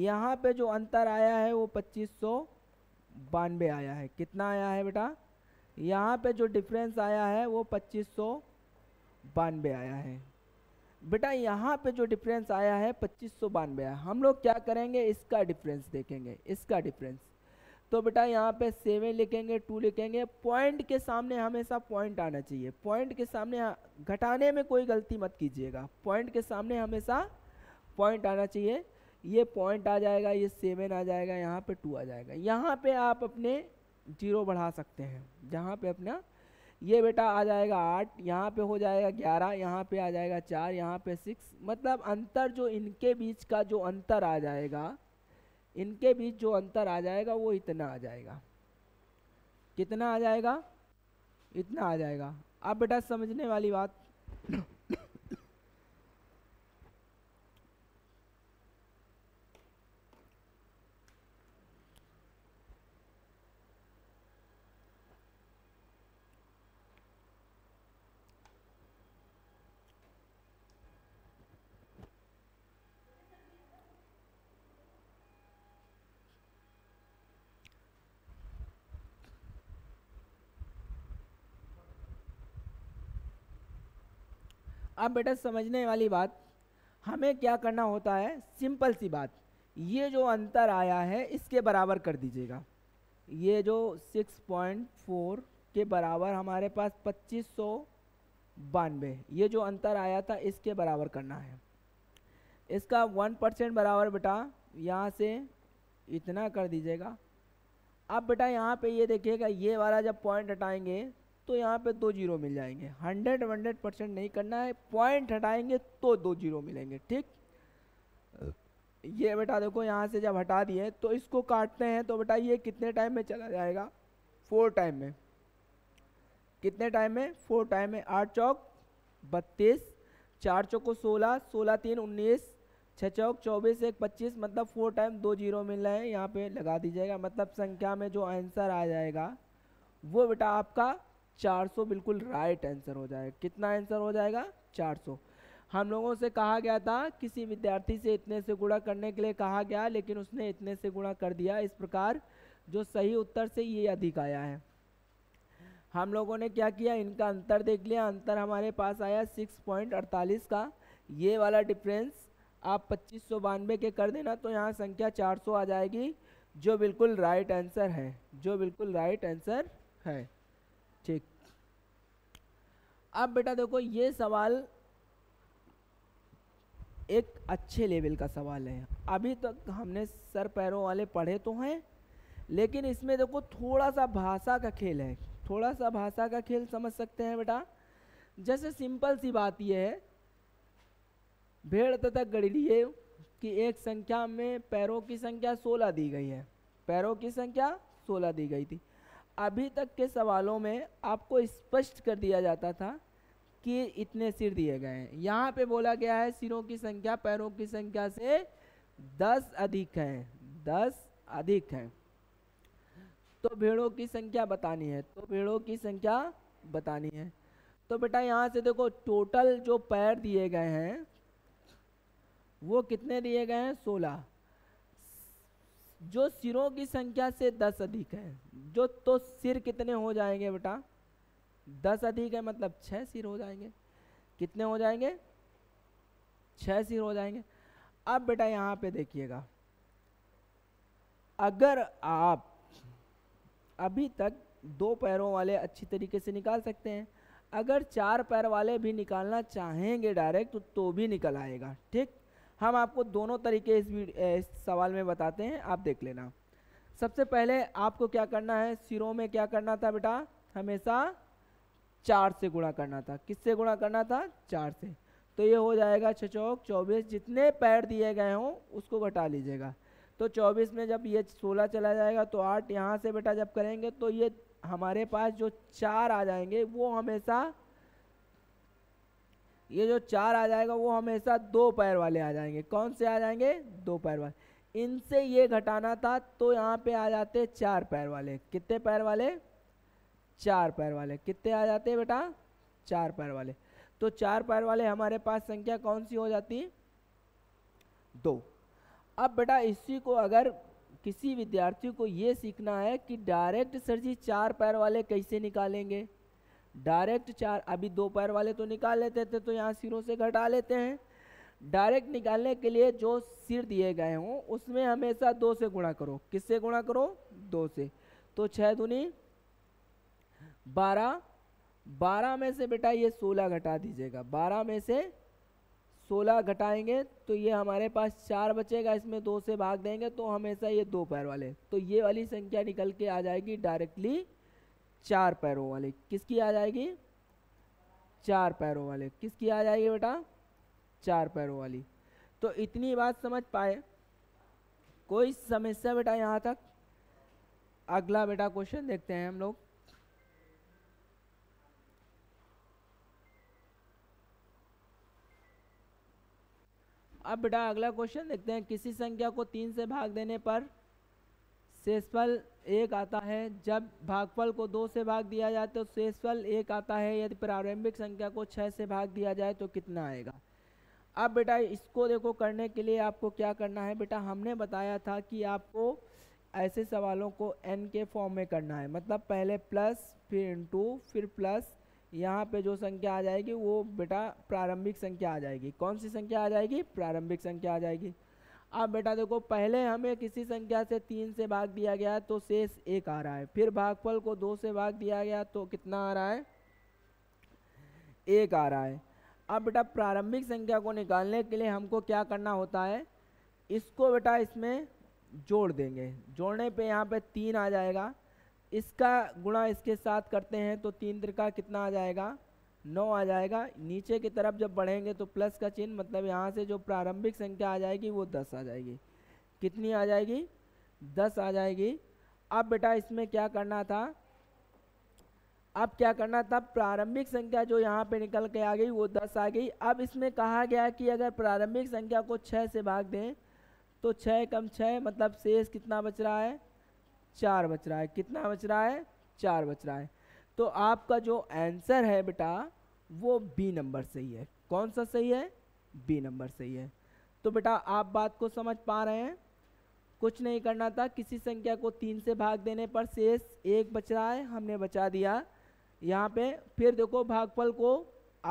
यहाँ पे जो अंतर आया है वो पच्चीस सौ बानवे आया है कितना आया है बेटा यहाँ पे जो डिफरेंस आया है वो पच्चीस सौ बानवे आया है बेटा यहाँ पे जो डिफरेंस आया है पच्चीस सौ बानवे आया हम लोग क्या करेंगे इसका डिफरेंस देखेंगे इसका डिफरेंस तो बेटा यहाँ पे सेवन लिखेंगे टू लिखेंगे पॉइंट के सामने हमेशा पॉइंट आना चाहिए पॉइंट के सामने घटाने में कोई गलती मत कीजिएगा पॉइंट के सामने हमेशा पॉइंट आना चाहिए ये पॉइंट आ जाएगा ये सेवन आ जाएगा यहाँ पे टू आ जाएगा यहाँ पे आप अपने जीरो बढ़ा सकते हैं जहाँ पे अपना ये बेटा आ जाएगा आठ यहाँ पे हो जाएगा ग्यारह यहाँ पे आ जाएगा चार यहाँ पे सिक्स मतलब अंतर जो इनके बीच का जो अंतर आ जाएगा इनके बीच जो अंतर आ जाएगा वो इतना आ जाएगा कितना आ जाएगा इतना आ जाएगा अब बेटा समझने वाली बात अब बेटा समझने वाली बात हमें क्या करना होता है सिंपल सी बात ये जो अंतर आया है इसके बराबर कर दीजिएगा ये जो 6.4 के बराबर हमारे पास पच्चीस सौ बानवे ये जो अंतर आया था इसके बराबर करना है इसका वन परसेंट बराबर बेटा यहाँ से इतना कर दीजिएगा अब बेटा यहाँ पे ये देखिएगा ये वाला जब पॉइंट हटाएंगे तो यहाँ पे दो जीरो मिल जाएंगे हंड्रेड हंड्रेड परसेंट नहीं करना है पॉइंट हटाएंगे तो दो जीरो मिलेंगे ठीक ये बेटा देखो यहाँ से जब हटा दिए तो इसको काटते हैं तो बेटा ये कितने टाइम में चला जाएगा फोर टाइम में कितने टाइम में फोर टाइम में आठ चौक बत्तीस चार चौको सोलह सोलह तीन उन्नीस छः चौक चौबीस एक पच्चीस मतलब फोर टाइम दो जीरो मिल रहे हैं यहाँ पे लगा दीजिएगा मतलब संख्या में जो आंसर आ जाएगा वो बेटा आपका 400 बिल्कुल राइट आंसर हो जाएगा कितना आंसर हो जाएगा 400 हम लोगों से कहा गया था किसी विद्यार्थी से इतने से गुणा करने के लिए कहा गया लेकिन उसने इतने से गुणा कर दिया इस प्रकार जो सही उत्तर से ये अधिक आया है हम लोगों ने क्या किया इनका अंतर देख लिया अंतर हमारे पास आया अड़तालीस का ये वाला डिफरेंस आप पच्चीस सौ बानवे के कर देना तो यहाँ संख्या सौ आ जाएगी जो बिल्कुल राइट आंसर है जो बिल्कुल राइट आंसर है अब बेटा देखो ये सवाल एक अच्छे लेवल का सवाल है अभी तक हमने सर पैरों वाले पढ़े तो हैं लेकिन इसमें देखो थोड़ा सा भाषा का खेल है थोड़ा सा भाषा का खेल समझ सकते हैं बेटा जैसे सिंपल सी बात यह है भेड़ तथा गड़िए कि एक संख्या में पैरों की संख्या सोलह दी गई है पैरों की संख्या सोलह दी गई थी अभी तक के सवालों में आपको स्पष्ट कर दिया जाता था कि इतने सिर दिए गए हैं यहाँ पे बोला गया है सिरों की संख्या पैरों की संख्या से दस अधिक है दस अधिक है तो भेड़ों की संख्या बतानी है तो भेड़ों की संख्या बतानी है तो बेटा यहाँ से देखो टोटल जो पैर दिए गए हैं वो कितने दिए गए हैं सोलह जो सिरों की संख्या से दस अधिक है जो तो सिर कितने हो जाएंगे बेटा दस अधिक है मतलब छः सिर हो जाएंगे कितने हो जाएंगे छः सिर हो जाएंगे अब बेटा यहाँ पे देखिएगा अगर आप अभी तक दो पैरों वाले अच्छी तरीके से निकाल सकते हैं अगर चार पैर वाले भी निकालना चाहेंगे डायरेक्ट तो, तो भी निकल आएगा ठीक हम आपको दोनों तरीके इस, इस सवाल में बताते हैं आप देख लेना सबसे पहले आपको क्या करना है सिरों में क्या करना था बेटा हमेशा चार से गुणा करना था किससे गुणा करना था चार से तो ये हो जाएगा छ चौक चौबीस जितने पैर दिए गए हों उसको घटा लीजिएगा तो चौबीस में जब ये सोलह चला जाएगा तो आठ यहाँ से बेटा जब करेंगे तो ये हमारे पास जो चार आ जाएंगे वो हमेशा ये जो चार आ जाएगा वो हमेशा दो पैर वाले आ जाएंगे कौन से आ जाएंगे दो पैर वाले इनसे ये घटाना था तो यहाँ पे आ जाते चार पैर वाले कितने पैर वाले चार पैर वाले कितने आ जाते बेटा चार पैर वाले तो चार पैर वाले हमारे पास संख्या कौन सी हो जाती दो अब बेटा इसी को अगर किसी विद्यार्थी को ये सीखना है कि डायरेक्ट सर जी चार पैर वाले कैसे निकालेंगे डायरेक्ट चार अभी दो पैर वाले तो निकाल लेते थे तो यहाँ सिरों से घटा लेते हैं डायरेक्ट निकालने के लिए जो सिर दिए गए हों उसमें हमेशा दो से गुणा करो किससे गुणा करो दो से तो छः दुनी बारह बारह में से बेटा ये सोलह घटा दीजिएगा बारह में से सोलह घटाएंगे तो ये हमारे पास चार बचेगा इसमें दो से भाग देंगे तो हमेशा ये दो पैर वाले तो ये वाली संख्या निकल के आ जाएगी डायरेक्टली चार पैरों वाले किसकी आ जाएगी चार पैरों वाले किसकी आ जाएगी बेटा चार पैरों वाली तो इतनी बात समझ पाए कोई समस्या बेटा यहाँ तक अगला बेटा क्वेश्चन देखते हैं हम लोग अब बेटा अगला क्वेश्चन देखते हैं किसी संख्या को तीन से भाग देने पर शेषफल एक आता है जब भागफल को दो से भाग दिया जाए तो शेषफल एक आता है यदि प्रारंभिक संख्या को छः से भाग दिया जाए तो कितना आएगा अब बेटा इसको देखो करने के लिए आपको क्या करना है बेटा हमने बताया था कि आपको ऐसे सवालों को एन के फॉर्म में करना है मतलब पहले प्लस फिर इंटू फिर प्लस यहाँ पे जो संख्या आ जाएगी वो बेटा प्रारंभिक संख्या आ जाएगी कौन सी संख्या आ जाएगी प्रारंभिक संख्या आ जाएगी अब बेटा देखो पहले हमें किसी संख्या से तीन से भाग दिया गया तो शेष एक आ रहा है फिर भागफल को दो से भाग दिया गया तो कितना आ रहा है एक आ रहा है अब बेटा प्रारंभिक संख्या को निकालने के लिए हमको क्या करना होता है इसको बेटा इसमें जोड़ देंगे जोड़ने पे यहाँ पे तीन आ जाएगा इसका गुणा इसके साथ करते हैं तो तीन का कितना आ जाएगा नौ आ जाएगा नीचे की तरफ जब बढ़ेंगे तो प्लस का चिन्ह मतलब यहाँ से जो प्रारंभिक संख्या आ जाएगी वो दस आ जाएगी कितनी आ जाएगी दस आ जाएगी अब बेटा इसमें क्या करना था अब क्या करना था प्रारंभिक संख्या जो यहाँ पे निकल के आ गई वो दस आ गई अब इसमें कहा गया कि अगर प्रारंभिक संख्या को छः से भाग दें तो छः कम छः मतलब शेष कितना बच रहा है चार बच रहा है कितना बच रहा है चार बच रहा है तो आपका जो आंसर है बेटा वो बी नंबर सही है कौन सा सही है बी नंबर सही है तो बेटा आप बात को समझ पा रहे हैं कुछ नहीं करना था किसी संख्या को तीन से भाग देने पर शेष एक बच रहा है हमने बचा दिया यहाँ पे फिर देखो भागफल को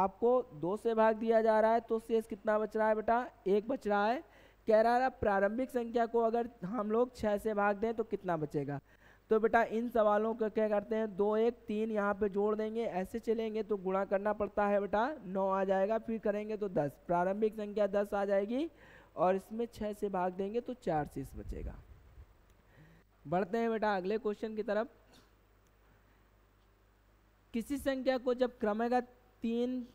आपको दो से भाग दिया जा रहा है तो शेष कितना बच रहा है बेटा एक बच रहा है कह रहा है प्रारंभिक संख्या को अगर हम लोग छः से भाग दें तो कितना बचेगा तो बेटा इन सवालों को क्या करते हैं दो एक तीन यहाँ पे जोड़ देंगे ऐसे चलेंगे तो गुणा करना पड़ता है बेटा नौ आ जाएगा फिर करेंगे तो दस प्रारंभिक संख्या दस आ जाएगी और इसमें छः से भाग देंगे तो चार शीस बचेगा बढ़ते हैं बेटा अगले क्वेश्चन की तरफ किसी संख्या को जब क्रमगत तीन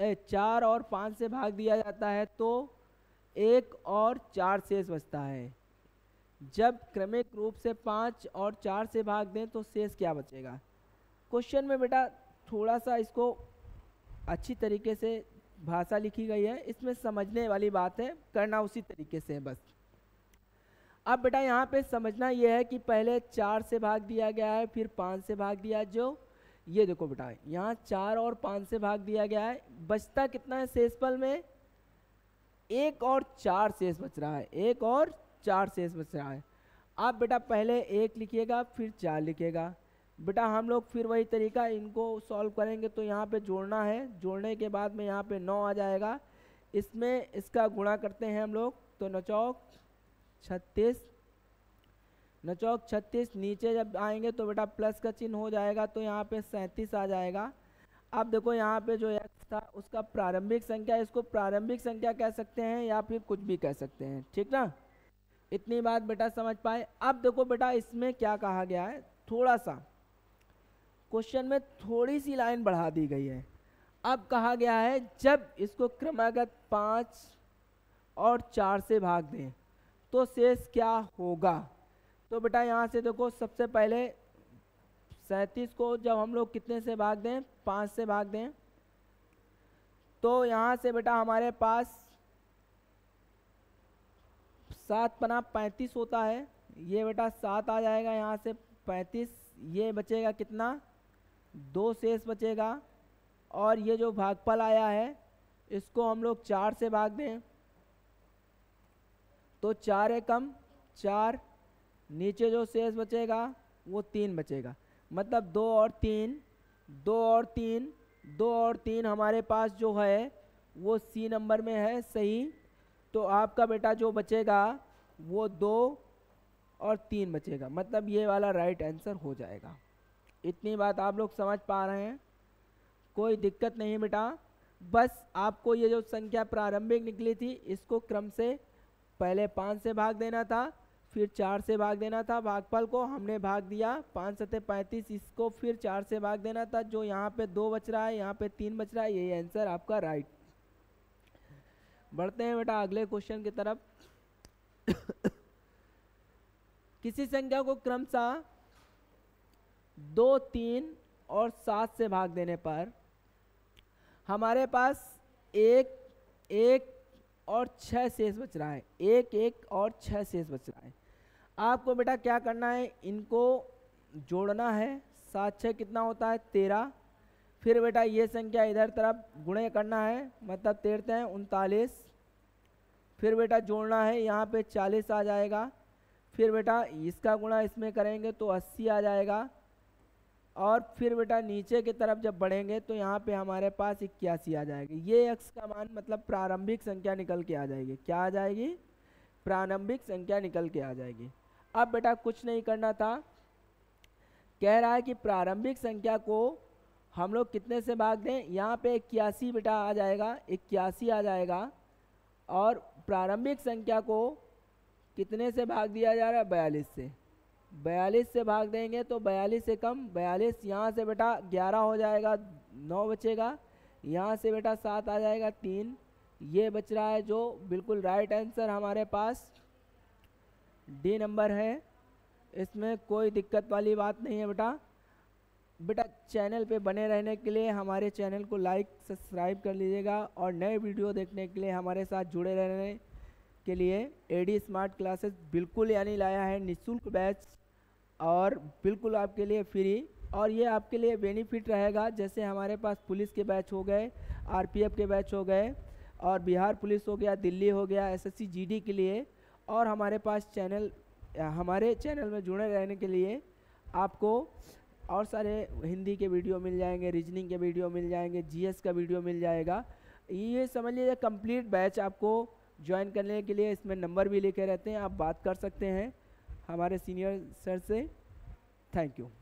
ए, चार और पाँच से भाग दिया जाता है तो एक और चार शेष बचता है जब क्रमिक रूप से पाँच और चार से भाग दें तो शेष क्या बचेगा क्वेश्चन में बेटा थोड़ा सा इसको अच्छी तरीके से भाषा लिखी गई है इसमें समझने वाली बात है करना उसी तरीके से है बस अब बेटा यहाँ पे समझना यह है कि पहले चार से भाग दिया गया है फिर पाँच से भाग दिया जो ये देखो बेटा यहाँ चार और पाँच से भाग दिया गया है बचता कितना है शेषफल में एक और चार शेष बच रहा है एक और चार शेष रहा है आप बेटा पहले एक लिखिएगा फिर चार लिखिएगा बेटा हम लोग फिर वही तरीका इनको सॉल्व करेंगे तो यहाँ पे जोड़ना है जोड़ने के बाद में यहाँ पे नौ आ जाएगा इसमें इसका गुणा करते हैं हम लोग तो नचौक छत्तीस नचौक छत्तीस नीचे जब आएंगे तो बेटा प्लस का चिन्ह हो जाएगा तो यहाँ पे सैंतीस आ जाएगा अब देखो यहाँ पे जो एक्स था उसका प्रारंभिक संख्या इसको प्रारंभिक संख्या कह सकते हैं या फिर कुछ भी कह सकते हैं ठीक ना इतनी बात बेटा समझ पाए अब देखो बेटा इसमें क्या कहा गया है थोड़ा सा क्वेश्चन में थोड़ी सी लाइन बढ़ा दी गई है अब कहा गया है जब इसको क्रमागत पाँच और चार से भाग दें तो शेष क्या होगा तो बेटा यहाँ से देखो सबसे पहले सैंतीस को जब हम लोग कितने से भाग दें पाँच से भाग दें तो यहाँ से बेटा हमारे पास सात पना पैंतीस होता है ये बेटा सात आ जाएगा यहाँ से पैंतीस ये बचेगा कितना दो शेष बचेगा और ये जो भागफल आया है इसको हम लोग चार से भाग दें तो चार कम चार नीचे जो शेष बचेगा वो तीन बचेगा मतलब दो और तीन दो और तीन दो और तीन हमारे पास जो है वो सी नंबर में है सही तो आपका बेटा जो बचेगा वो दो और तीन बचेगा मतलब ये वाला राइट आंसर हो जाएगा इतनी बात आप लोग समझ पा रहे हैं कोई दिक्कत नहीं बेटा बस आपको ये जो संख्या प्रारंभिक निकली थी इसको क्रम से पहले पाँच से भाग देना था फिर चार से भाग देना था भागफल को हमने भाग दिया पाँच सतह पैंतीस इसको फिर चार से भाग देना था जो यहाँ पे दो बच रहा है यहाँ पे तीन बच रहा है यही आंसर आपका राइट बढ़ते हैं बेटा अगले क्वेश्चन की तरफ किसी संख्या को क्रमशः दो तीन और सात से भाग देने पर हमारे पास एक एक और छः शेष बच रहा है एक एक और छः शेष बच रहा है आपको बेटा क्या करना है इनको जोड़ना है सात छः कितना होता है तेरह फिर बेटा ये संख्या इधर तरफ गुणे करना है मतलब तेरते हैं उनतालीस फिर बेटा जोड़ना है यहाँ पे चालीस आ जाएगा फिर बेटा इसका गुणा इसमें करेंगे तो अस्सी आ जाएगा और फिर बेटा नीचे की तरफ जब बढ़ेंगे तो यहाँ पे हमारे पास इक्यासी आ जाएगी ये एक्स का मान मतलब प्रारंभिक संख्या निकल के आ जाएगी क्या आ जाएगी प्रारंभिक संख्या निकल के आ जाएगी अब बेटा कुछ नहीं करना था कह रहा है कि प्रारंभिक संख्या को हम लोग कितने से भाग दें यहाँ पे इक्यासी बेटा आ जाएगा इक्यासी आ जाएगा और प्रारंभिक संख्या को कितने से भाग दिया जा रहा है बयालीस से बयालीस से भाग देंगे तो बयालीस से कम बयालीस यहाँ से बेटा ग्यारह हो जाएगा नौ बचेगा यहाँ से बेटा सात आ जाएगा तीन ये बच रहा है जो बिल्कुल राइट आंसर हमारे पास डी नंबर है इसमें कोई दिक्कत वाली बात नहीं है बेटा बेटा चैनल पे बने रहने के लिए हमारे चैनल को लाइक सब्सक्राइब कर लीजिएगा और नए वीडियो देखने के लिए हमारे साथ जुड़े रहने के लिए एडी स्मार्ट क्लासेस बिल्कुल यानी लाया है निशुल्क बैच और बिल्कुल आपके लिए फ्री और ये आपके लिए बेनिफिट रहेगा जैसे हमारे पास पुलिस के बैच हो गए आर के बैच हो गए और बिहार पुलिस हो गया दिल्ली हो गया एस एस के लिए और हमारे पास चैनल हमारे चैनल में जुड़े रहने के लिए आपको और सारे हिंदी के वीडियो मिल जाएंगे रीजनिंग के वीडियो मिल जाएंगे जीएस का वीडियो मिल जाएगा ये समझ लीजिए कंप्लीट बैच आपको ज्वाइन करने के लिए इसमें नंबर भी लेके रहते हैं आप बात कर सकते हैं हमारे सीनियर सर से थैंक यू